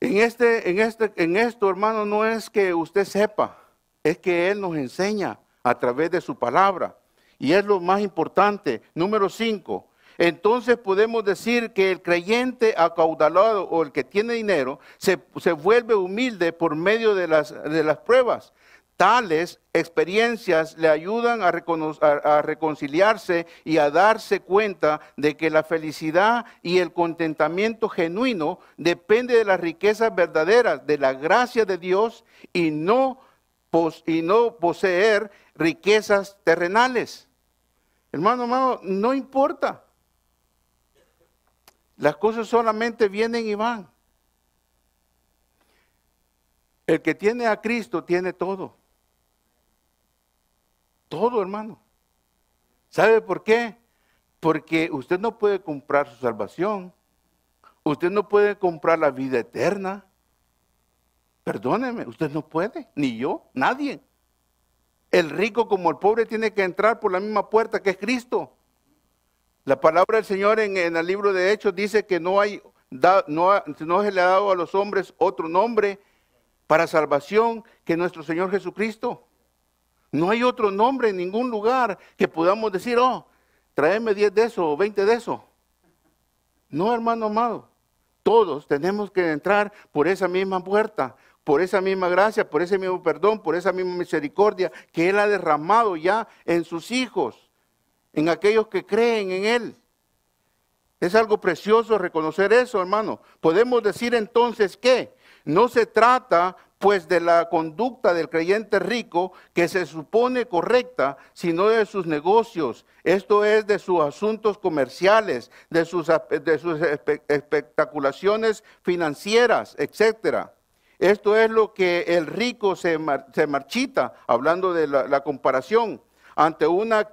En, este, en, este, en esto, hermano, no es que usted sepa, es que Él nos enseña a través de su palabra. Y es lo más importante. Número cinco, entonces podemos decir que el creyente acaudalado o el que tiene dinero se, se vuelve humilde por medio de las, de las pruebas. Tales experiencias le ayudan a, reconciliarse y a darse cuenta de que la felicidad y el contentamiento genuino depende de las riquezas verdaderas, de la gracia de Dios y no, y no poseer riquezas terrenales. Hermano, hermano, no importa. Las cosas solamente vienen y van. El que tiene a Cristo tiene todo. Todo, hermano. ¿Sabe por qué? Porque usted no puede comprar su salvación. Usted no puede comprar la vida eterna. Perdóneme, usted no puede, ni yo, nadie. El rico como el pobre tiene que entrar por la misma puerta que es Cristo. La palabra del Señor en, el libro de Hechos dice que no, hay, no, no se le ha dado a los hombres otro nombre para salvación que nuestro Señor Jesucristo. No hay otro nombre en ningún lugar que podamos decir, oh, tráeme 10 de eso o 20 de eso. No, hermano amado. Todos tenemos que entrar por esa misma puerta, por esa misma gracia, por ese mismo perdón, por esa misma misericordia que Él ha derramado ya en sus hijos, en aquellos que creen en Él. Es algo precioso reconocer eso, hermano. Podemos decir entonces que no se trata pues de la conducta del creyente rico que se supone correcta, sino de sus negocios, esto es de sus asuntos comerciales, de sus, de espectaculaciones financieras, etc. Esto es lo que el rico se, se marchita, hablando de la, comparación. Ante una,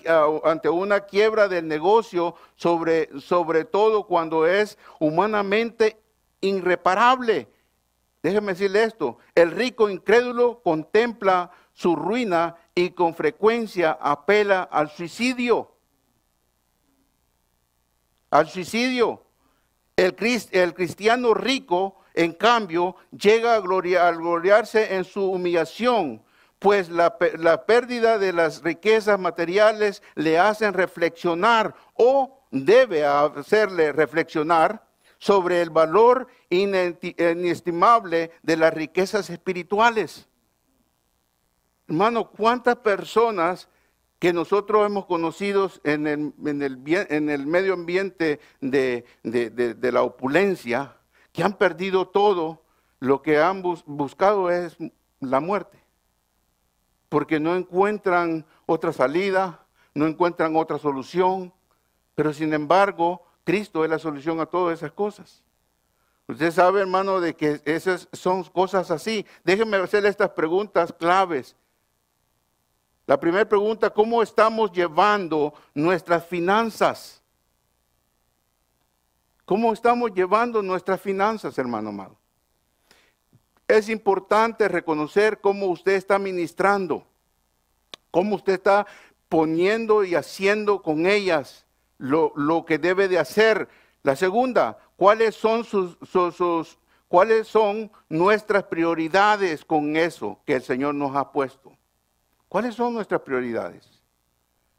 ante una, quiebra del negocio, sobre, sobre todo cuando es humanamente irreparable Déjeme decirle esto, el rico incrédulo contempla su ruina y con frecuencia apela al suicidio. Al suicidio. El, cristiano rico, en cambio, llega a, gloria gloriarse en su humillación, pues la, la, pérdida de las riquezas materiales le hacen reflexionar o debe hacerle reflexionar sobre el valor inestimable de las riquezas espirituales. Hermano, ¿cuántas personas que nosotros hemos conocido en el, medio ambiente de, la opulencia, que han perdido todo, lo que han buscado es la muerte? Porque no encuentran otra salida, no encuentran otra solución, pero sin embargo Cristo es la solución a todas esas cosas. Usted sabe, hermano, de que esas son cosas así. Déjenme hacerle estas preguntas claves. La primera pregunta, ¿cómo estamos llevando nuestras finanzas? ¿Cómo estamos llevando nuestras finanzas, hermano amado? Es importante reconocer cómo usted está ministrando, cómo usted está poniendo y haciendo con ellas lo, que debe de hacer. La segunda, ¿cuáles son, sus, sus, cuáles son nuestras prioridades con eso que el Señor nos ha puesto. ¿Cuáles son nuestras prioridades?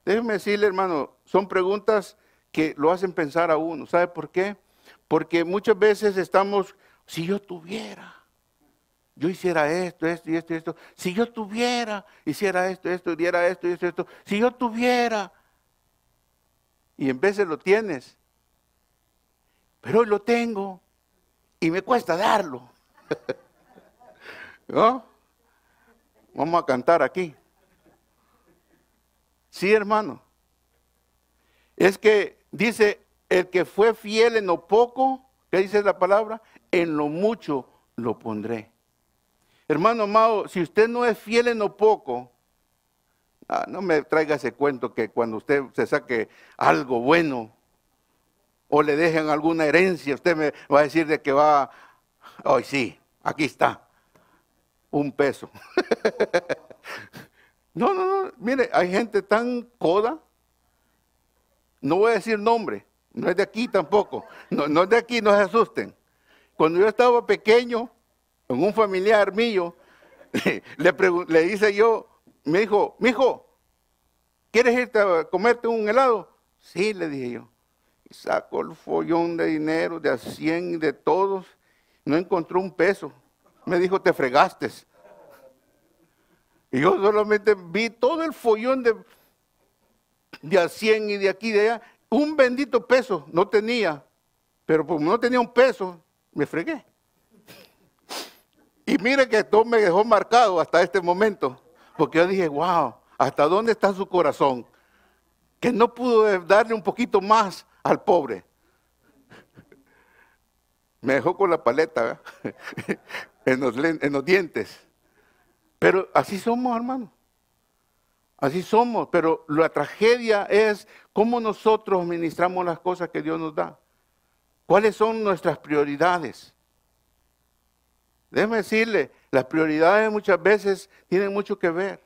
Déjenme decirle, hermano, son preguntas que lo hacen pensar a uno. ¿Sabe por qué? Porque muchas veces estamos, si yo tuviera, yo hiciera esto, esto y esto esto. Si yo tuviera, hiciera esto, esto, diera esto y esto, esto. Si yo tuviera, y en veces lo tienes. Pero hoy lo tengo y me cuesta darlo. <laughs> Vamos a cantar aquí. Sí, hermano. Es que dice, el que fue fiel en lo poco, ¿qué dice la palabra? En lo mucho lo pondré. Hermano amado, si usted no es fiel en lo poco, Ah, no me traiga ese cuento que cuando usted se saque algo bueno o le dejen alguna herencia, usted me va a decir de que va, ay sí, aquí está, un peso. <laughs> no, no, no, mire, hay gente tan coda, no voy a decir nombre, no es de aquí tampoco, no, es de aquí, no se asusten. Cuando yo estaba pequeño, con un familiar mío, <laughs> le, le hice yo me dijo, hijo, ¿quieres irte a comerte un helado? Sí, le dije yo. Y sacó el follón de dinero, de a 100 y de todos. No encontró un peso. Me dijo, te fregaste. Y yo solamente vi todo el follón de, de a 100 y de aquí y de allá. Un bendito peso no tenía. Pero como no tenía un peso, me fregué. Y mire que esto me dejó marcado hasta este momento. Porque yo dije, wow, ¿hasta dónde está su corazón? Que no pudo darle un poquito más al pobre. Me dejó con la paleta <laughs> en los, en los dientes. Pero así somos, hermano. Así somos. Pero la tragedia es cómo nosotros ministramos las cosas que Dios nos da. ¿Cuáles son nuestras prioridades? Déjeme decirle, las prioridades muchas veces tienen mucho que ver.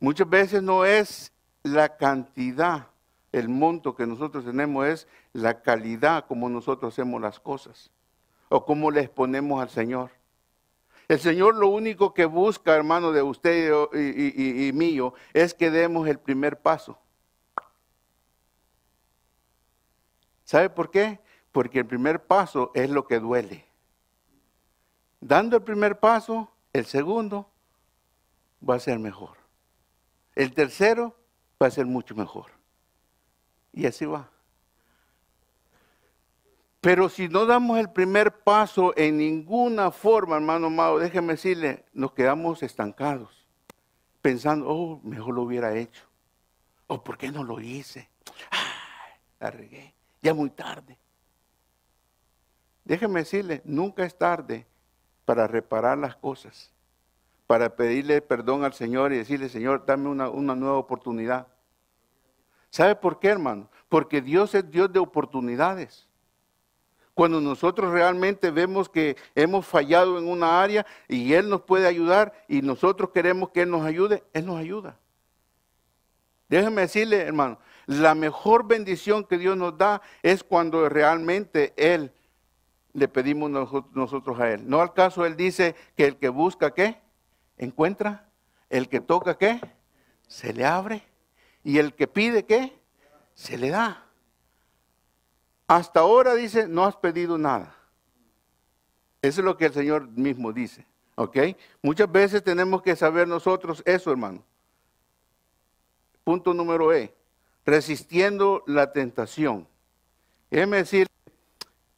Muchas veces no es la cantidad, el monto que nosotros tenemos, es la calidad como nosotros hacemos las cosas o cómo les ponemos al Señor. El Señor lo único que busca, hermano, de usted y mío, es que demos el primer paso. ¿Sabe por qué? Porque el primer paso es lo que duele dando el primer paso, el segundo va a ser mejor. El tercero va a ser mucho mejor. Y así va. Pero si no damos el primer paso en ninguna forma, hermano amado, déjeme decirle, nos quedamos estancados, pensando, oh, mejor lo hubiera hecho. O oh, por qué no lo hice. Ah, la regué. Ya muy tarde. Déjeme decirle, nunca es tarde para reparar las cosas, para pedirle perdón al Señor y decirle, Señor, dame una, nueva oportunidad. ¿Sabe por qué, hermano? Porque Dios es Dios de oportunidades. Cuando nosotros realmente vemos que hemos fallado en una área y Él nos puede ayudar y nosotros queremos que Él nos ayude, Él nos ayuda. Déjeme decirle, hermano, la mejor bendición que Dios nos da es cuando realmente Él le pedimos nosotros a Él. ¿No al caso Él dice que el que busca qué? Encuentra. El que toca qué? Se le abre. Y el que pide qué? Se le da. Hasta ahora dice, no has pedido nada. Eso es lo que el Señor mismo dice. ¿Ok? Muchas veces tenemos que saber nosotros eso, hermano. Punto número E. Resistiendo la tentación. es decir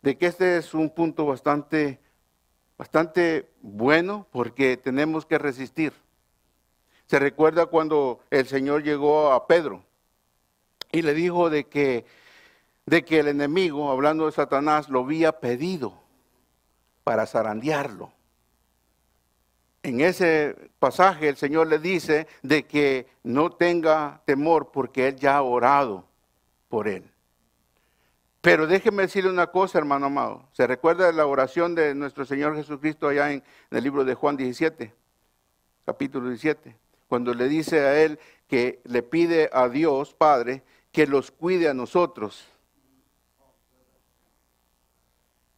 de que este es un punto bastante, bastante bueno porque tenemos que resistir. Se recuerda cuando el Señor llegó a Pedro y le dijo de que, de que el enemigo, hablando de Satanás, lo había pedido para zarandearlo. En ese pasaje el Señor le dice de que no tenga temor porque Él ya ha orado por él. Pero déjeme decirle una cosa, hermano amado. ¿Se recuerda la oración de nuestro Señor Jesucristo allá en, el libro de Juan 17, capítulo 17? Cuando le dice a él que le pide a Dios, Padre, que los cuide a nosotros.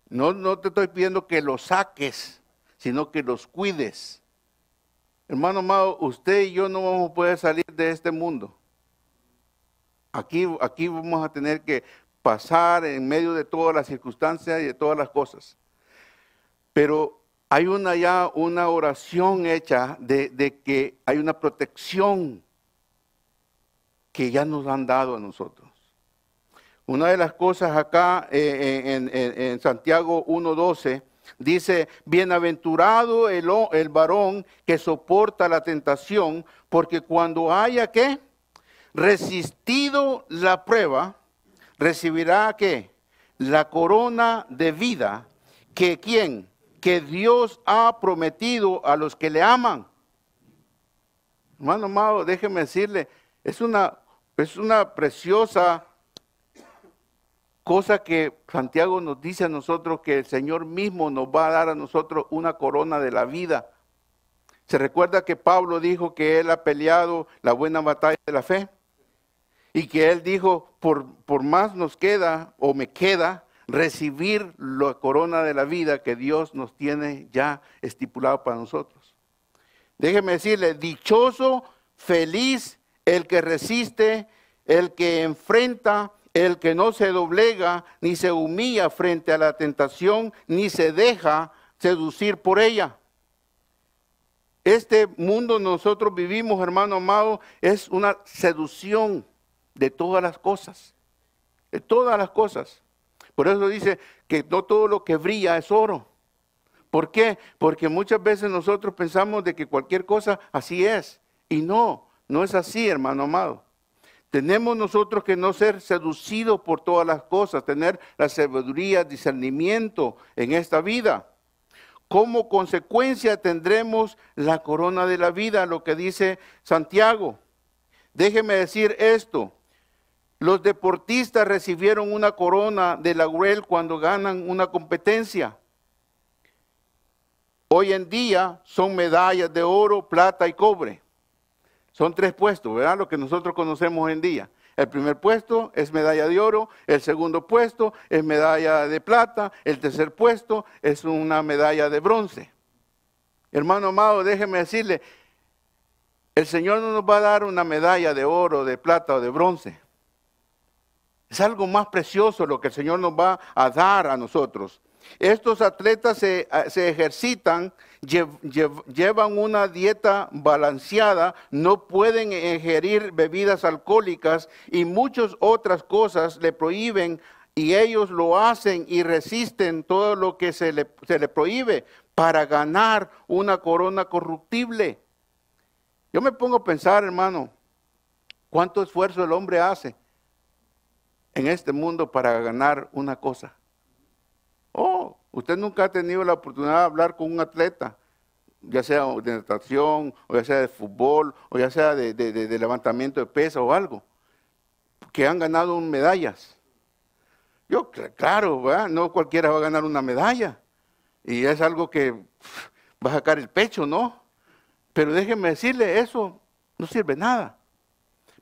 No, no, te estoy pidiendo que los saques, sino que los cuides. Hermano amado, usted y yo no vamos a poder salir de este mundo. Aquí, aquí vamos a tener que pasar en medio de todas las circunstancias y de todas las cosas. Pero hay una ya una oración hecha de, que hay una protección que ya nos han dado a nosotros. Una de las cosas acá eh, eh, en, Santiago 1.12 dice, bienaventurado el, el varón que soporta la tentación, porque cuando haya que resistido la prueba, recibirá que la corona de vida que quien que Dios ha prometido a los que le aman. Hermano amado, déjeme decirle, es una, es una preciosa cosa que Santiago nos dice a nosotros que el Señor mismo nos va a dar a nosotros una corona de la vida. Se recuerda que Pablo dijo que él ha peleado la buena batalla de la fe y que él dijo, por, por más nos queda o me queda recibir la corona de la vida que Dios nos tiene ya estipulado para nosotros. Déjeme decirle, dichoso, feliz el que resiste, el que enfrenta, el que no se doblega, ni se humilla frente a la tentación, ni se deja seducir por ella. Este mundo nosotros vivimos, hermano amado, es una seducción de todas las cosas, de todas las cosas. Por eso dice que no todo lo que brilla es oro. ¿Por qué? Porque muchas veces nosotros pensamos de que cualquier cosa así es. Y no, no es así, hermano amado. Tenemos nosotros que no ser seducidos por todas las cosas, tener la sabiduría, discernimiento en esta vida. Como consecuencia tendremos la corona de la vida, lo que dice Santiago. Déjeme decir esto, los deportistas recibieron una corona de laurel cuando ganan una competencia. Hoy en día son medallas de oro, plata y cobre. Son tres puestos, ¿verdad? Lo que nosotros conocemos hoy en día. El primer puesto es medalla de oro, el segundo puesto es medalla de plata, el tercer puesto es una medalla de bronce. Hermano amado, déjeme decirle, el Señor no nos va a dar una medalla de oro, de plata o de bronce. Es algo más precioso lo que el Señor nos va a dar a nosotros. Estos atletas se, eh, ejercitan, llevan una dieta balanceada, no pueden ingerir bebidas alcohólicas y muchas otras cosas le prohíben y ellos lo hacen y resisten todo lo que se le, se le prohíbe para ganar una corona corruptible. Yo me pongo a pensar, hermano, cuánto esfuerzo el hombre hace en este mundo para ganar una cosa. Oh, usted nunca ha tenido la oportunidad de hablar con un atleta, ya sea de natación, o ya sea de fútbol, o ya sea de, levantamiento de peso o algo, que han ganado medallas. Yo, claro, no cualquiera va a ganar una medalla. Y es algo que va a sacar el pecho, ¿no? Pero déjenme decirle, eso no sirve nada.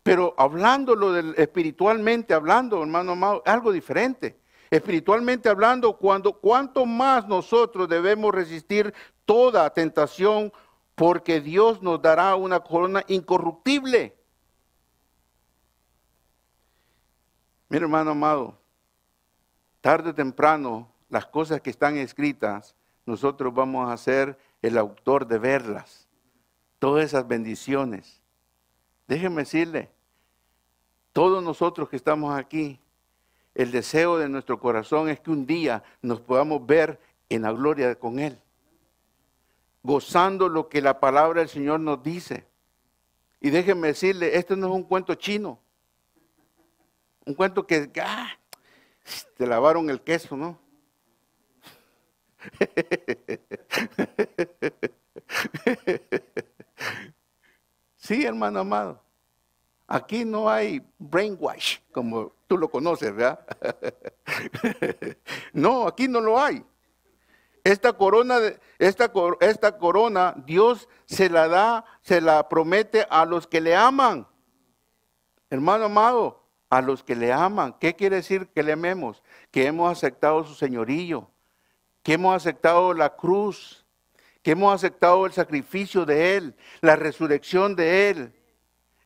Pero hablándolo del, espiritualmente, hablando, hermano amado, algo diferente. Espiritualmente hablando, cuando, cuanto más nosotros debemos resistir toda tentación, porque Dios nos dará una corona incorruptible. Mira, hermano amado, tarde o temprano, las cosas que están escritas, nosotros vamos a ser el autor de verlas. Todas esas bendiciones. Déjenme decirle, todos nosotros que estamos aquí, el deseo de nuestro corazón es que un día nos podamos ver en la gloria con Él, gozando lo que la palabra del Señor nos dice. Y déjenme decirle, este no es un cuento chino, un cuento que ah, te lavaron el queso, ¿no? <laughs> sí, hermano amado. Aquí no hay brainwash, como tú lo conoces, ¿verdad? <laughs> no, aquí no lo hay. Esta corona, esta, esta corona, Dios se la da, se la promete a los que le aman. Hermano amado, a los que le aman. ¿Qué quiere decir que le amemos? Que hemos aceptado su señorío, que hemos aceptado la cruz, que hemos aceptado el sacrificio de Él, la resurrección de Él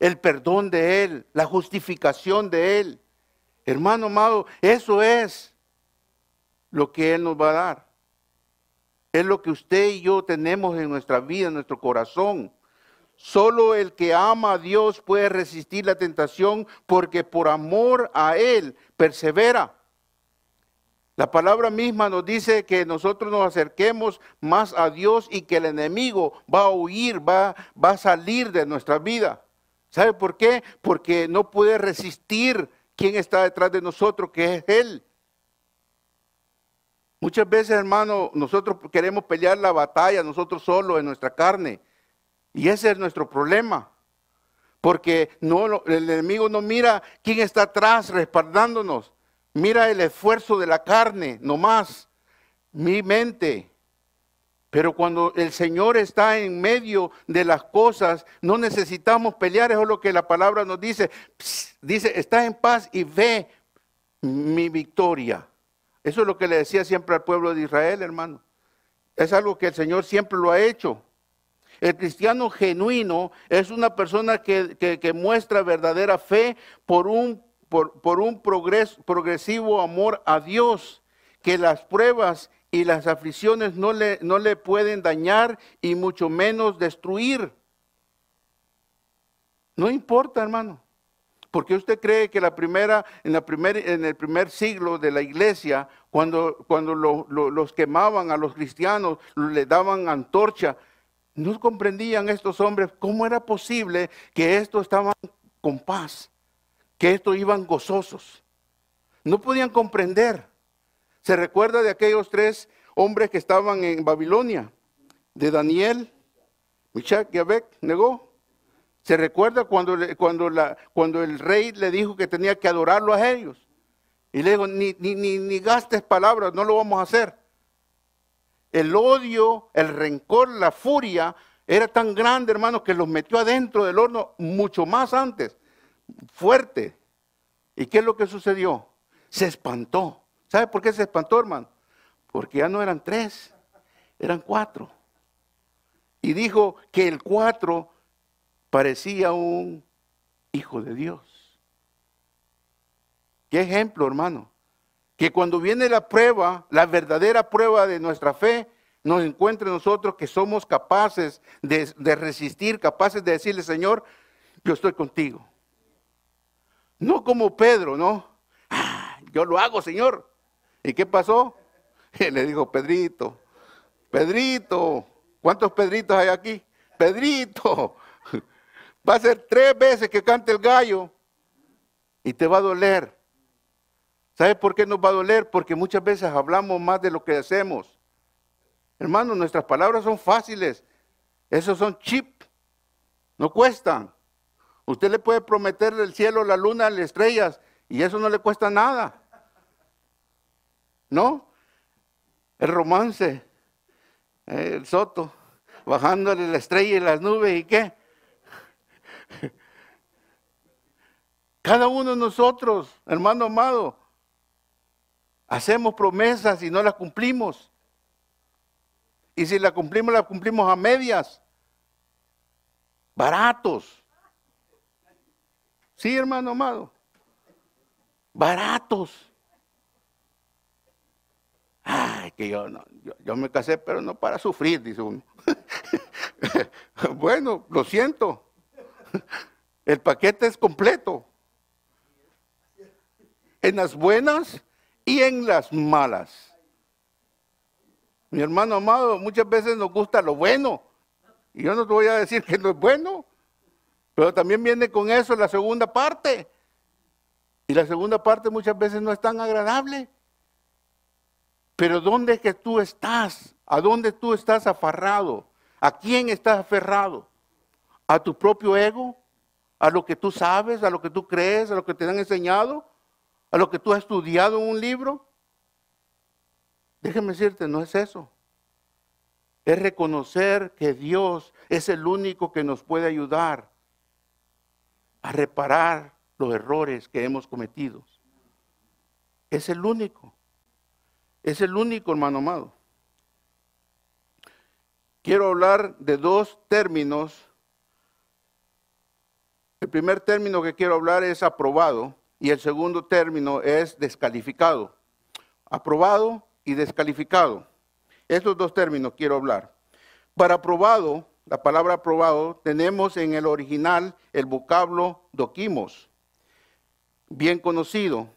el perdón de Él, la justificación de Él. Hermano amado, eso es lo que Él nos va a dar. Es lo que usted y yo tenemos en nuestra vida, en nuestro corazón. Solo el que ama a Dios puede resistir la tentación porque por amor a Él persevera. La palabra misma nos dice que nosotros nos acerquemos más a Dios y que el enemigo va a huir, va, va a salir de nuestra vida. ¿Sabe por qué? Porque no puede resistir quién está detrás de nosotros, que es Él. Muchas veces, hermano, nosotros queremos pelear la batalla nosotros solos en nuestra carne. Y ese es nuestro problema. Porque el enemigo no mira quién está atrás respaldándonos. Mira el esfuerzo de la carne, nomás. Mi mente, pero cuando el Señor está en medio de las cosas, no necesitamos pelear, eso es lo que la palabra nos dice. dice, está en paz y ve mi victoria. Eso es lo que le decía siempre al pueblo de Israel, hermano. Es algo que el Señor siempre lo ha hecho. El cristiano genuino es una persona que, muestra verdadera fe por un, por, un progresivo amor a Dios, que las pruebas y las aflicciones no le, no le pueden dañar y mucho menos destruir. No importa, hermano. Porque usted cree que la primera, en, la en el primer siglo de la iglesia, cuando, cuando los quemaban a los cristianos, le daban antorcha, no comprendían estos hombres cómo era posible que estos estaban con paz, que estos iban gozosos. No podían comprender. Se recuerda de aquellos tres hombres que estaban en Babilonia, de Daniel, Mishak y Abed, negó. Se recuerda cuando, cuando, cuando el rey le dijo que tenía que adorarlo a ellos. Y le dijo, ni, ni, ni gastes palabras, no lo vamos a hacer. El odio, el rencor, la furia era tan grande, hermano, que los metió adentro del horno mucho más antes, fuerte. ¿Y qué es lo que sucedió? Se espantó. ¿Sabe por qué se espantó, hermano? Porque ya no eran tres, eran cuatro. Y dijo que el cuatro parecía un hijo de Dios. Qué ejemplo, hermano. Que cuando viene la prueba, la verdadera prueba de nuestra fe, nos encuentre nosotros que somos capaces de, resistir, capaces de decirle, Señor, yo estoy contigo. No como Pedro, ¿no? Ah, yo lo hago, Señor. ¿Y qué pasó? <laughs> Y le dijo, Pedrito, Pedrito, ¿cuántos Pedritos hay aquí? <laughs> Pedrito, <laughs> va a ser tres veces que cante el gallo y te va a doler. ¿Sabes por qué nos va a doler? Porque muchas veces hablamos más de lo que hacemos. Hermanos, nuestras palabras son fáciles. Esos son chips No cuestan. Usted le puede prometer el cielo, la luna, las estrellas y eso no le cuesta nada. No, el romance, eh, el soto, bajándole la estrella y las nubes y qué. <laughs> Cada uno de nosotros, hermano amado, hacemos promesas y no las cumplimos. Y si las cumplimos, las cumplimos a medias, baratos. Sí, hermano amado, baratos que yo, yo, yo, me casé, pero no para sufrir, dice uno. <laughs> bueno, lo siento. El paquete es completo. En las buenas y en las malas. Mi hermano amado, muchas veces nos gusta lo bueno. Y yo no te voy a decir que no es bueno. Pero también viene con eso la segunda parte. Y la segunda parte muchas veces no es tan agradable. Pero ¿dónde es que tú estás? ¿A dónde tú estás aferrado? ¿A quién estás aferrado? ¿A tu propio ego? ¿A lo que tú sabes? ¿A lo que tú crees? ¿A lo que te han enseñado? ¿A lo que tú has estudiado en un libro? Déjeme decirte, no es eso. Es reconocer que Dios es el único que nos puede ayudar a reparar los errores que hemos cometido. Es el único. Es el único, hermano amado. Quiero hablar de dos términos. El primer término que quiero hablar es aprobado y el segundo término es descalificado. Aprobado y descalificado. Estos dos términos quiero hablar. Para aprobado, la palabra aprobado, tenemos en el original el vocablo doquimos, bien conocido.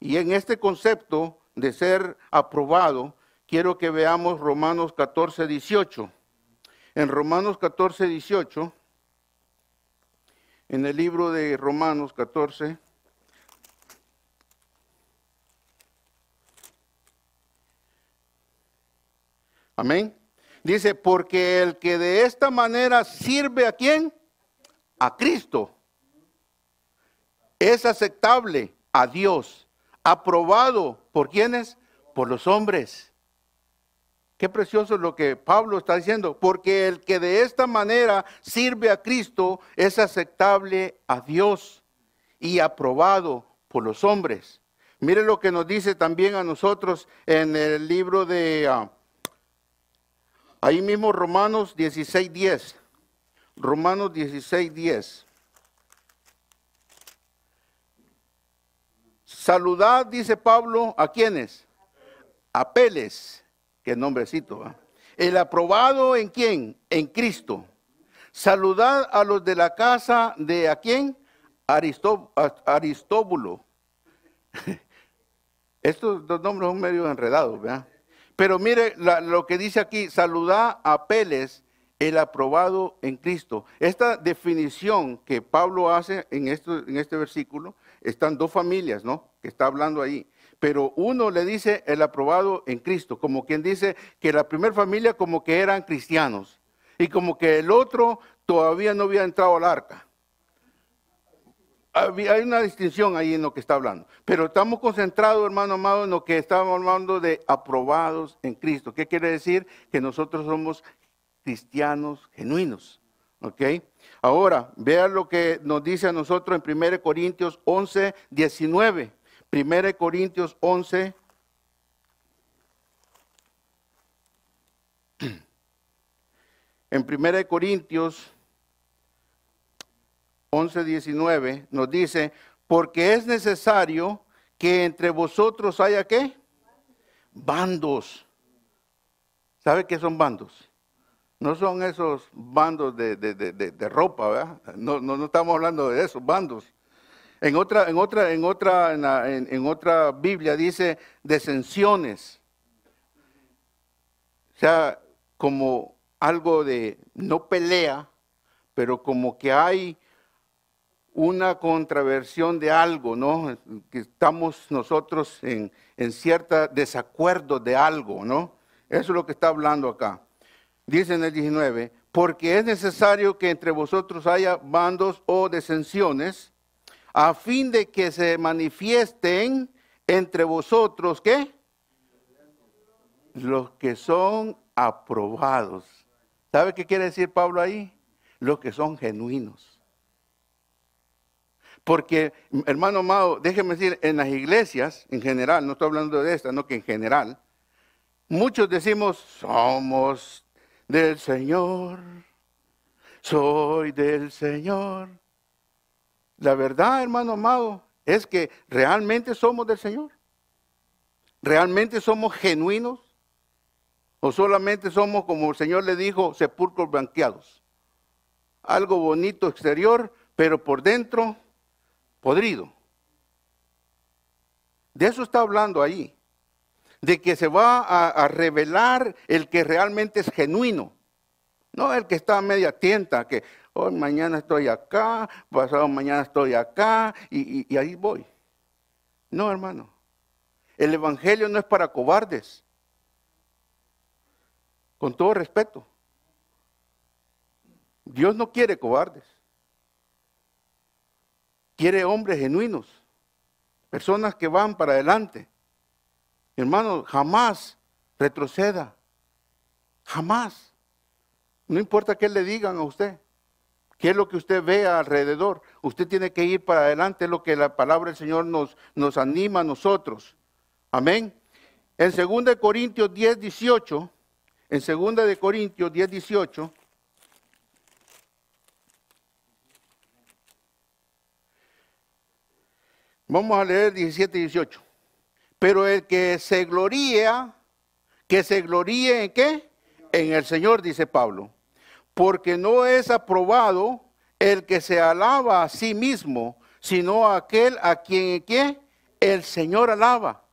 Y en este concepto de ser aprobado, quiero que veamos Romanos 14, 18. En Romanos 14, 18, en el libro de Romanos 14, Amén. Dice, porque el que de esta manera sirve a quién? A Cristo. Es aceptable a Dios, aprobado ¿Por quiénes? Por los hombres. Qué precioso lo que Pablo está diciendo, porque el que de esta manera sirve a Cristo es aceptable a Dios y aprobado por los hombres. Mire lo que nos dice también a nosotros en el libro de ah, ahí mismo Romanos 16:10. Romanos 16:10. Saludad, dice Pablo, ¿a quiénes? A Peles, qué nombrecito. El aprobado en quién? En Cristo. Saludad a los de la casa de a quién? Aristóbulo. <laughs> Estos dos nombres son medio enredados, ¿verdad? Pero mire lo que dice aquí, saludad a Peles, el aprobado en Cristo. Esta definición que Pablo hace en, este versículo, están dos familias, ¿no? Que está hablando ahí. Pero uno le dice el aprobado en Cristo, como quien dice que la primera familia como que eran cristianos y como que el otro todavía no había entrado al arca. Hay una distinción ahí en lo que está hablando. Pero estamos concentrados, hermano amado, en lo que estamos hablando de aprobados en Cristo. ¿Qué quiere decir? Que nosotros somos cristianos genuinos. ¿Ok? Ahora, vean lo que nos dice a nosotros en 1 Corintios 11, 19. 1 Corintios 11, <clears throat> En 1 Corintios 11, 19 nos dice, porque es necesario que entre vosotros haya qué? Bandos. ¿Sabe qué son bandos? No son esos bandos de, ropa, ¿verdad? No, estamos hablando de esos bandos. En otra, en otra, en otra, en, otra Biblia dice descensiones. O sea, como algo de no pelea, pero como que hay una contraversión de algo, ¿no? Que estamos nosotros en, en cierto desacuerdo de algo, ¿no? Eso es lo que está hablando acá dice en el 19, porque es necesario que entre vosotros haya bandos o descensiones a fin de que se manifiesten entre vosotros, ¿qué? Los que son aprobados. ¿Sabe qué quiere decir Pablo ahí? Los que son genuinos. Porque, hermano amado, déjeme decir, en las iglesias, en general, no estoy hablando de esta, no que en general, muchos decimos, somos del Señor, soy del Señor. La verdad, hermano amado, es que realmente somos del Señor. ¿Realmente somos genuinos? ¿O solamente somos, como el Señor le dijo, sepulcros blanqueados? Algo bonito exterior, pero por dentro podrido. De eso está hablando ahí de que se va a, revelar el que realmente es genuino. No el que está a media tienta, que hoy oh, mañana estoy acá, pasado mañana estoy acá y ahí voy. No, hermano. El Evangelio no es para cobardes. Con todo respeto. Dios no quiere cobardes. Quiere hombres genuinos. Personas que van para adelante. Hermano, jamás retroceda. Jamás. No importa qué le digan a usted, qué es lo que usted vea alrededor. Usted tiene que ir para adelante, es lo que la palabra del Señor nos, nos anima a nosotros. Amén. En 2 Corintios 10, 18, en 2 Corintios 10, 18, vamos a leer 17 y 18. Pero el que se gloría, que se gloríe en qué? En el Señor, dice Pablo. Porque no es aprobado el que se alaba a sí mismo, sino aquel a quien ¿qué? el Señor alaba.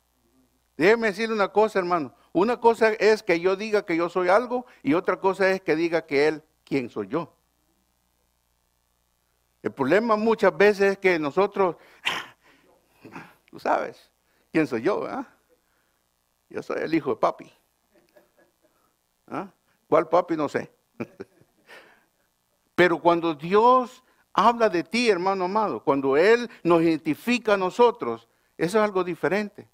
Déjeme decirle una cosa, hermano. Una cosa es que yo diga que yo soy algo y otra cosa es que diga que Él, ¿quién soy yo? El problema muchas veces es que nosotros, <sniffs> tú sabes, ¿Quién soy yo? Ah? Yo soy el hijo de papi. ¿Ah? ¿Cuál papi? No sé. <laughs> Pero cuando Dios habla de ti, hermano amado, cuando Él nos identifica a nosotros, eso es algo diferente.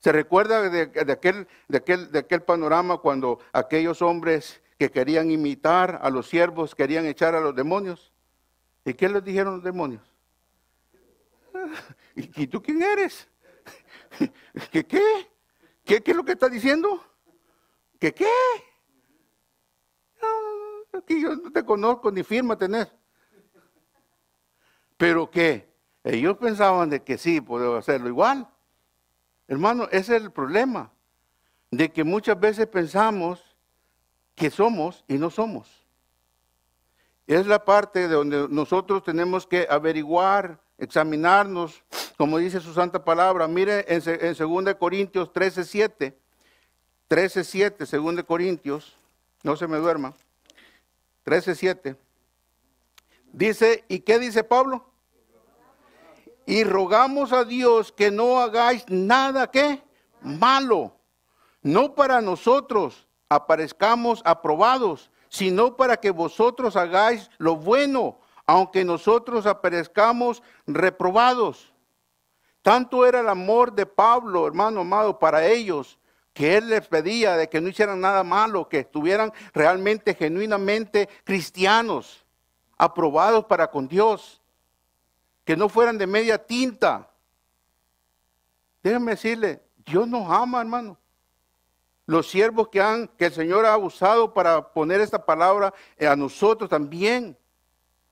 ¿Se recuerda de, aquel, de, aquel, de aquel panorama cuando aquellos hombres que querían imitar a los siervos, querían echar a los demonios? ¿Y qué les dijeron los demonios? <laughs> ¿Y tú quién eres? ¿Qué qué? ¿Qué, es lo que está diciendo? ¿Qué qué? aquí yo no te conozco ni firma tener. Pero qué? ellos pensaban de que sí, puedo hacerlo igual. Hermano, ese es el problema, de que muchas veces pensamos que somos y no somos. Es la parte donde nosotros tenemos que averiguar, examinarnos como dice su santa palabra. Mire en, en 2 Corintios 13, 7. 13, 7, 2 Corintios, no se me duerma. 13, Dice, ¿y qué dice Pablo? Y rogamos a Dios que no hagáis nada que malo, no para nosotros aparezcamos aprobados, sino para que vosotros hagáis lo bueno, aunque nosotros aparezcamos reprobados. Tanto era el amor de Pablo, hermano amado, para ellos, que él les pedía de que no hicieran nada malo, que estuvieran realmente, genuinamente cristianos, aprobados para con Dios, que no fueran de media tinta. Déjenme decirle, Dios nos ama, hermano. Los siervos que han, que el Señor ha usado para poner esta palabra eh, a nosotros también.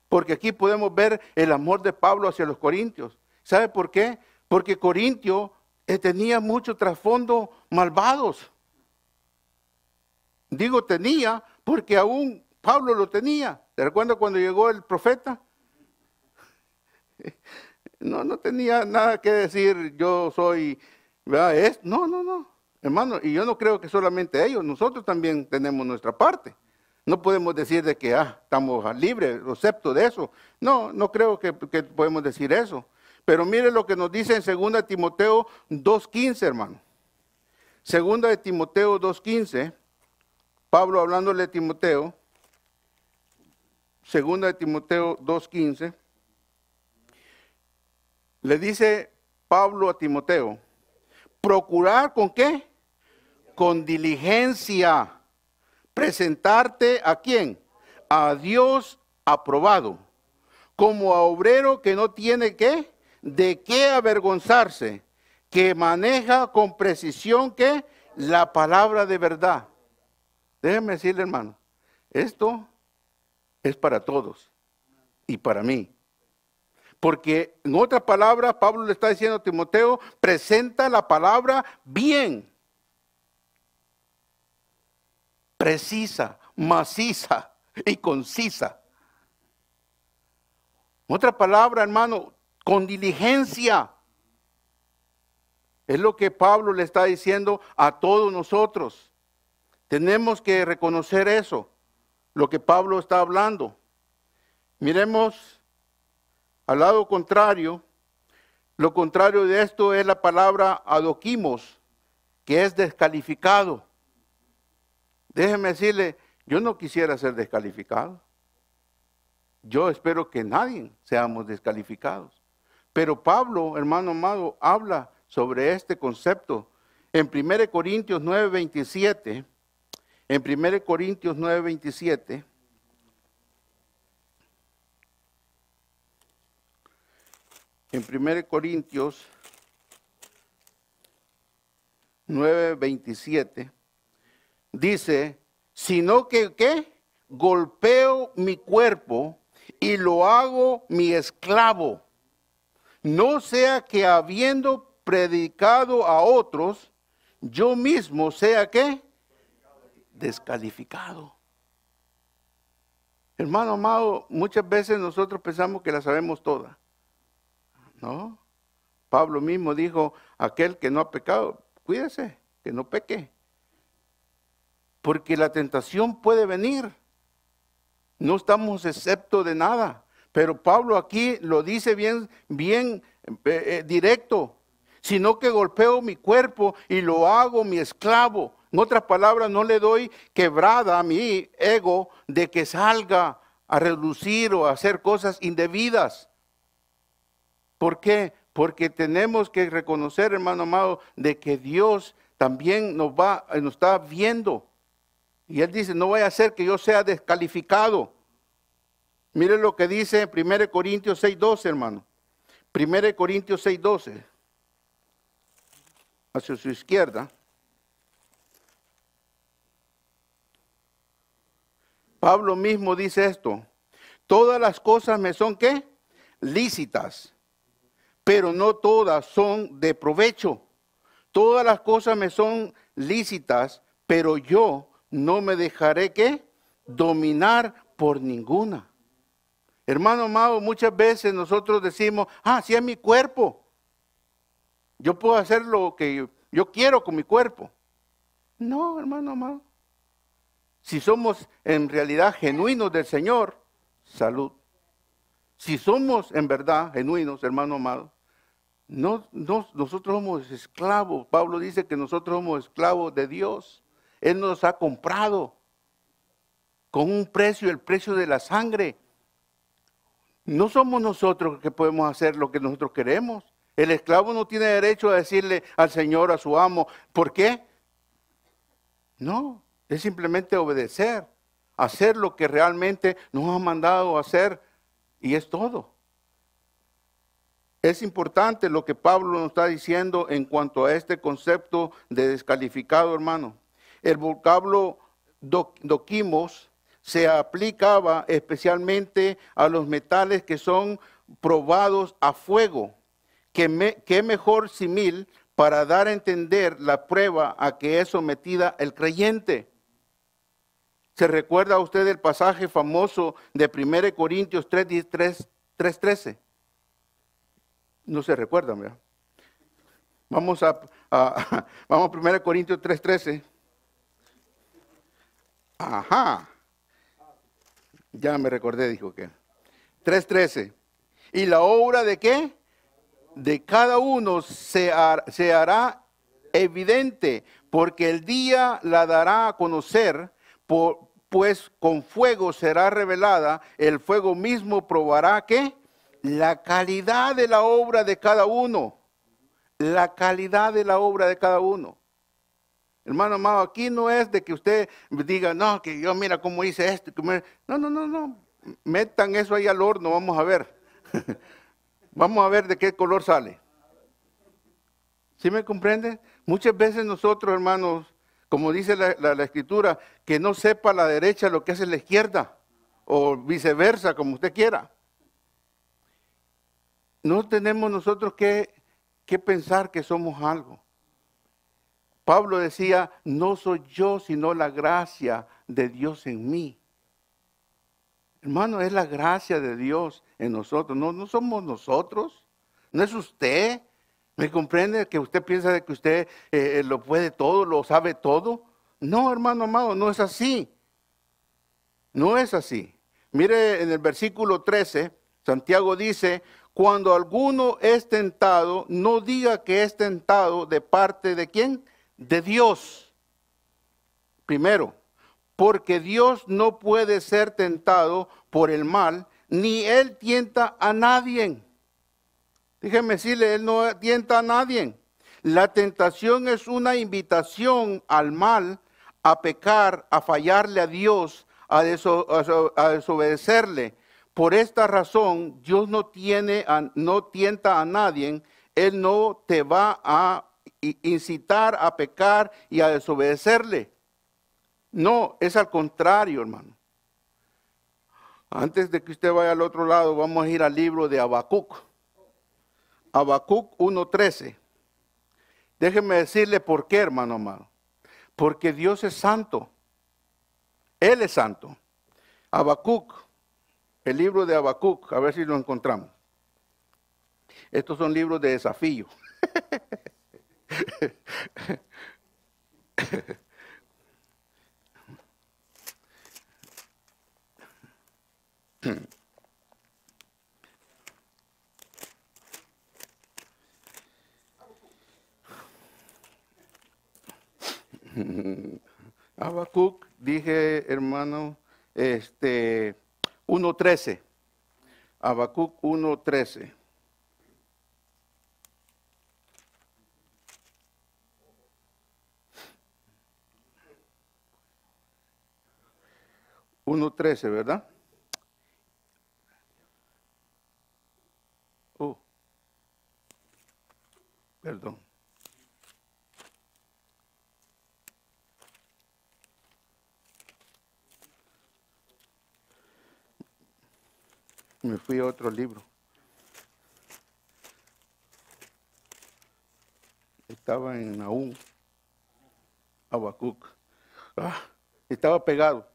Porque aquí podemos ver el amor de Pablo hacia los corintios. ¿Sabe por qué? porque Corintio eh, tenía muchos trasfondo malvados. Digo tenía, porque aún Pablo lo tenía. ¿Te recuerdas cuando llegó el profeta? <laughs> No, no tenía nada que decir, yo soy, no, no, no, hermano, y yo no creo que solamente ellos, nosotros también tenemos nuestra parte. No podemos decir de que, ah, estamos libres, excepto de eso. No, no creo que podemos decir eso. Pero mire lo que nos dice en 2 Timoteo 2.15, hermano. 2 de Timoteo 2.15, Pablo hablándole a Timoteo, 2 de Timoteo 2.15, le dice Pablo a Timoteo, procurar con qué? Con diligencia. Presentarte a quién? A Dios aprobado. Como a obrero que no tiene qué? de qué avergonzarse, que maneja con precisión que la palabra de verdad. Déjenme decirle, hermano, esto es para todos y para mí. Porque en otra palabra, Pablo le está diciendo a Timoteo, presenta la palabra bien, precisa, maciza y concisa. En otra palabra, hermano, con diligencia. Es lo que Pablo le está diciendo a todos nosotros. Tenemos que reconocer eso, lo que Pablo está hablando. Miremos al lado contrario. Lo contrario de esto es la palabra adoquimos, que es descalificado. Déjeme decirle, yo no quisiera ser descalificado. Yo espero que nadie seamos descalificados. Pero Pablo, hermano amado, habla sobre este concepto. En 1 Corintios 9, 27, en 1 Corintios 9, 27, en 1 Corintios 9.27, dice, sino que, ¿qué? Golpeo mi cuerpo y lo hago mi esclavo no sea que habiendo predicado a otros, yo mismo sea que descalificado. Hermano amado, muchas veces nosotros pensamos que la sabemos toda. ¿No? Pablo mismo dijo, aquel que no ha pecado, cuídese, que no peque. Porque la tentación puede venir. No estamos excepto de nada. Pero Pablo aquí lo dice bien, bien eh, eh, directo, sino que golpeo mi cuerpo y lo hago mi esclavo. En otras palabras, no le doy quebrada a mi ego de que salga a reducir o a hacer cosas indebidas. ¿Por qué? Porque tenemos que reconocer, hermano amado, de que Dios también nos va, eh, nos está viendo. Y Él dice, no vaya a ser que yo sea descalificado. Mire lo que dice en 1 Corintios 6.12, hermano. 1 Corintios 6.12. Hacia su izquierda. Pablo mismo dice esto. Todas las cosas me son qué? Lícitas. Pero no todas son de provecho. Todas las cosas me son lícitas, pero yo no me dejaré ¿qué? dominar por ninguna. Hermano amado, muchas veces nosotros decimos, ah, si es mi cuerpo, yo puedo hacer lo que yo quiero con mi cuerpo. No, hermano amado. Si somos en realidad genuinos del Señor, salud. Si somos en verdad genuinos, hermano amado, no, nosotros somos esclavos. Pablo dice que nosotros somos esclavos de Dios. Él nos ha comprado con un precio, el precio de la sangre. No somos nosotros que podemos hacer lo que nosotros queremos. El esclavo no tiene derecho a decirle al Señor, a su amo, ¿por qué? No, es simplemente obedecer, hacer lo que realmente nos ha mandado hacer y es todo. Es importante lo que Pablo nos está diciendo en cuanto a este concepto de descalificado, hermano. El vocablo doquimos se aplicaba especialmente a los metales que son probados a fuego. ¿Qué, mejor simil para dar a entender la prueba a que es sometida el creyente? ¿Se recuerda a usted el pasaje famoso de 1 Corintios 3.13? 3, no se recuerda, mira Vamos a, <laughs> vamos a 1 Corintios 3.13. Ajá. Ya me recordé, dijo que. 3.13. ¿Y la obra de qué? De cada uno se, se hará evidente, porque el día la dará a conocer, pues con fuego será revelada, el fuego mismo probará ¿qué? la calidad de la obra de cada uno, la calidad de la obra de cada uno. Hermano amado, aquí no es de que usted diga, no, que yo mira cómo hice esto. No, no, no, no. Metan eso ahí al horno, vamos a ver. <laughs> vamos a ver de qué color sale. ¿Sí me comprende? Muchas veces nosotros, hermanos, como dice la, la, escritura, que no sepa la derecha lo que hace la izquierda, o viceversa, como usted quiera. No tenemos nosotros que, que pensar que somos algo. Pablo decía, no soy yo, sino la gracia de Dios en mí. Hermano, es la gracia de Dios en nosotros. No, no somos nosotros. No es usted. ¿Me comprende que usted piensa de que usted eh, lo puede todo, lo sabe todo? No, hermano amado, no es así. No es así. Mire en el versículo 13, Santiago dice, cuando alguno es tentado, no diga que es tentado de parte de quién? de Dios. Primero, porque Dios no puede ser tentado por el mal, ni Él tienta a nadie. déjeme decirle, Él no tienta a nadie. La tentación es una invitación al mal, a pecar, a fallarle a Dios, a, desobedecerle. Por esta razón, Dios no, tiene no tienta a nadie. Él no te va a incitar a pecar y a desobedecerle. No, es al contrario, hermano. Antes de que usted vaya al otro lado, vamos a ir al libro de Abacuc Abacuc 1.13. Déjeme decirle por qué, hermano amado. Porque Dios es santo. Él es santo. Abacuc el libro de Habacuc, a ver si lo encontramos. Estos son libros de desafío. <laughs> <laughs> Abacuc, dije hermano, este 1.13. Abacuc 1.13. 1.13, ¿verdad? Oh, perdón. Me fui a otro libro. Estaba en Aún, Abacuc. Ah, estaba pegado.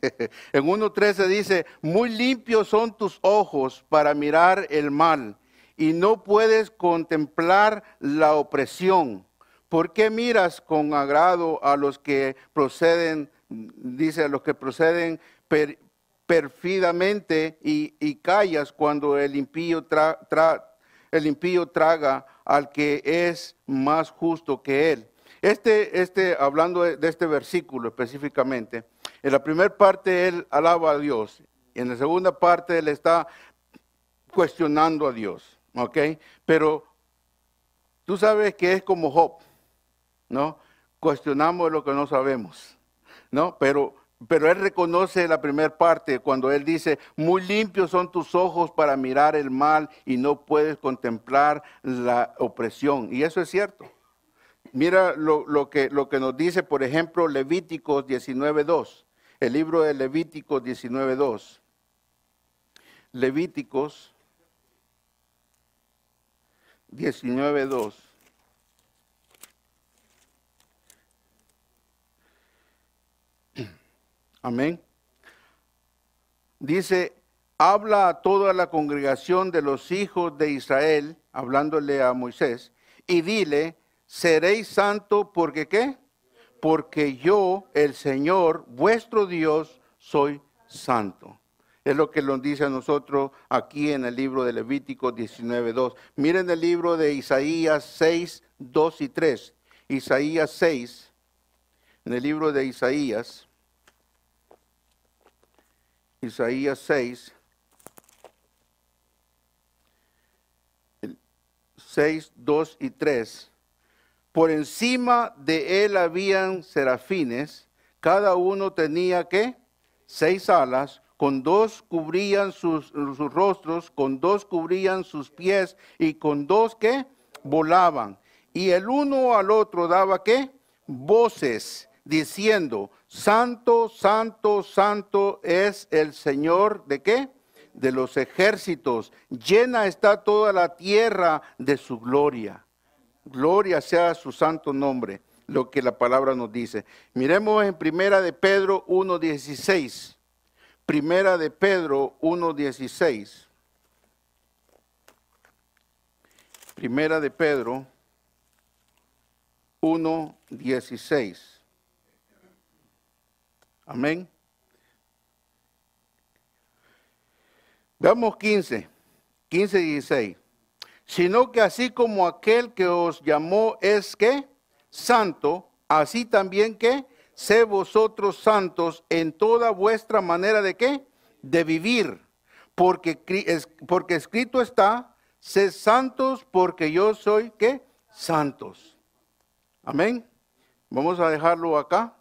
<laughs> en 1.13 dice, muy limpios son tus ojos para mirar el mal y no puedes contemplar la opresión. ¿Por qué miras con agrado a los que proceden, dice, a los que proceden perfidamente y, callas cuando el impío, el impío traga al que es más justo que él? Este, este, hablando de este versículo específicamente, en la primera parte él alaba a Dios. Y en la segunda parte él está cuestionando a Dios. ¿Ok? Pero tú sabes que es como Job, ¿no? Cuestionamos lo que no sabemos, ¿no? Pero, pero él reconoce la primera parte cuando él dice, muy limpios son tus ojos para mirar el mal y no puedes contemplar la opresión. Y eso es cierto. Mira lo, lo, que, lo que, nos dice, por ejemplo, Levíticos 19.2. El libro de Levítico 19.2. Levíticos 19.2. <clears throat> Amén. Dice, habla a toda la congregación de los hijos de Israel, hablándole a Moisés, y dile, seréis santo porque qué? porque yo, el Señor, vuestro Dios, soy santo. Es lo que nos dice a nosotros aquí en el libro de Levítico 19.2. Miren el libro de Isaías 6, 2 y 3. Isaías 6, en el libro de Isaías, Isaías 6, 6, 2 y 3. Por encima de él habían serafines, cada uno tenía que seis alas, con dos cubrían sus, rostros, con dos cubrían sus pies y con dos que volaban. Y el uno al otro daba qué? Voces diciendo, Santo, Santo, Santo es el Señor de qué? De los ejércitos. Llena está toda la tierra de su gloria. Gloria sea su santo nombre, lo que la palabra nos dice. Miremos en Primera de Pedro 1.16. Primera de Pedro 1.16. Primera de Pedro 1.16. Amén. Veamos 15, 15 y 16 sino que así como aquel que os llamó es que santo, así también que sé vosotros santos en toda vuestra manera de qué? De vivir, porque, porque escrito está, sé santos porque yo soy que Santos. Amén. Vamos a dejarlo acá.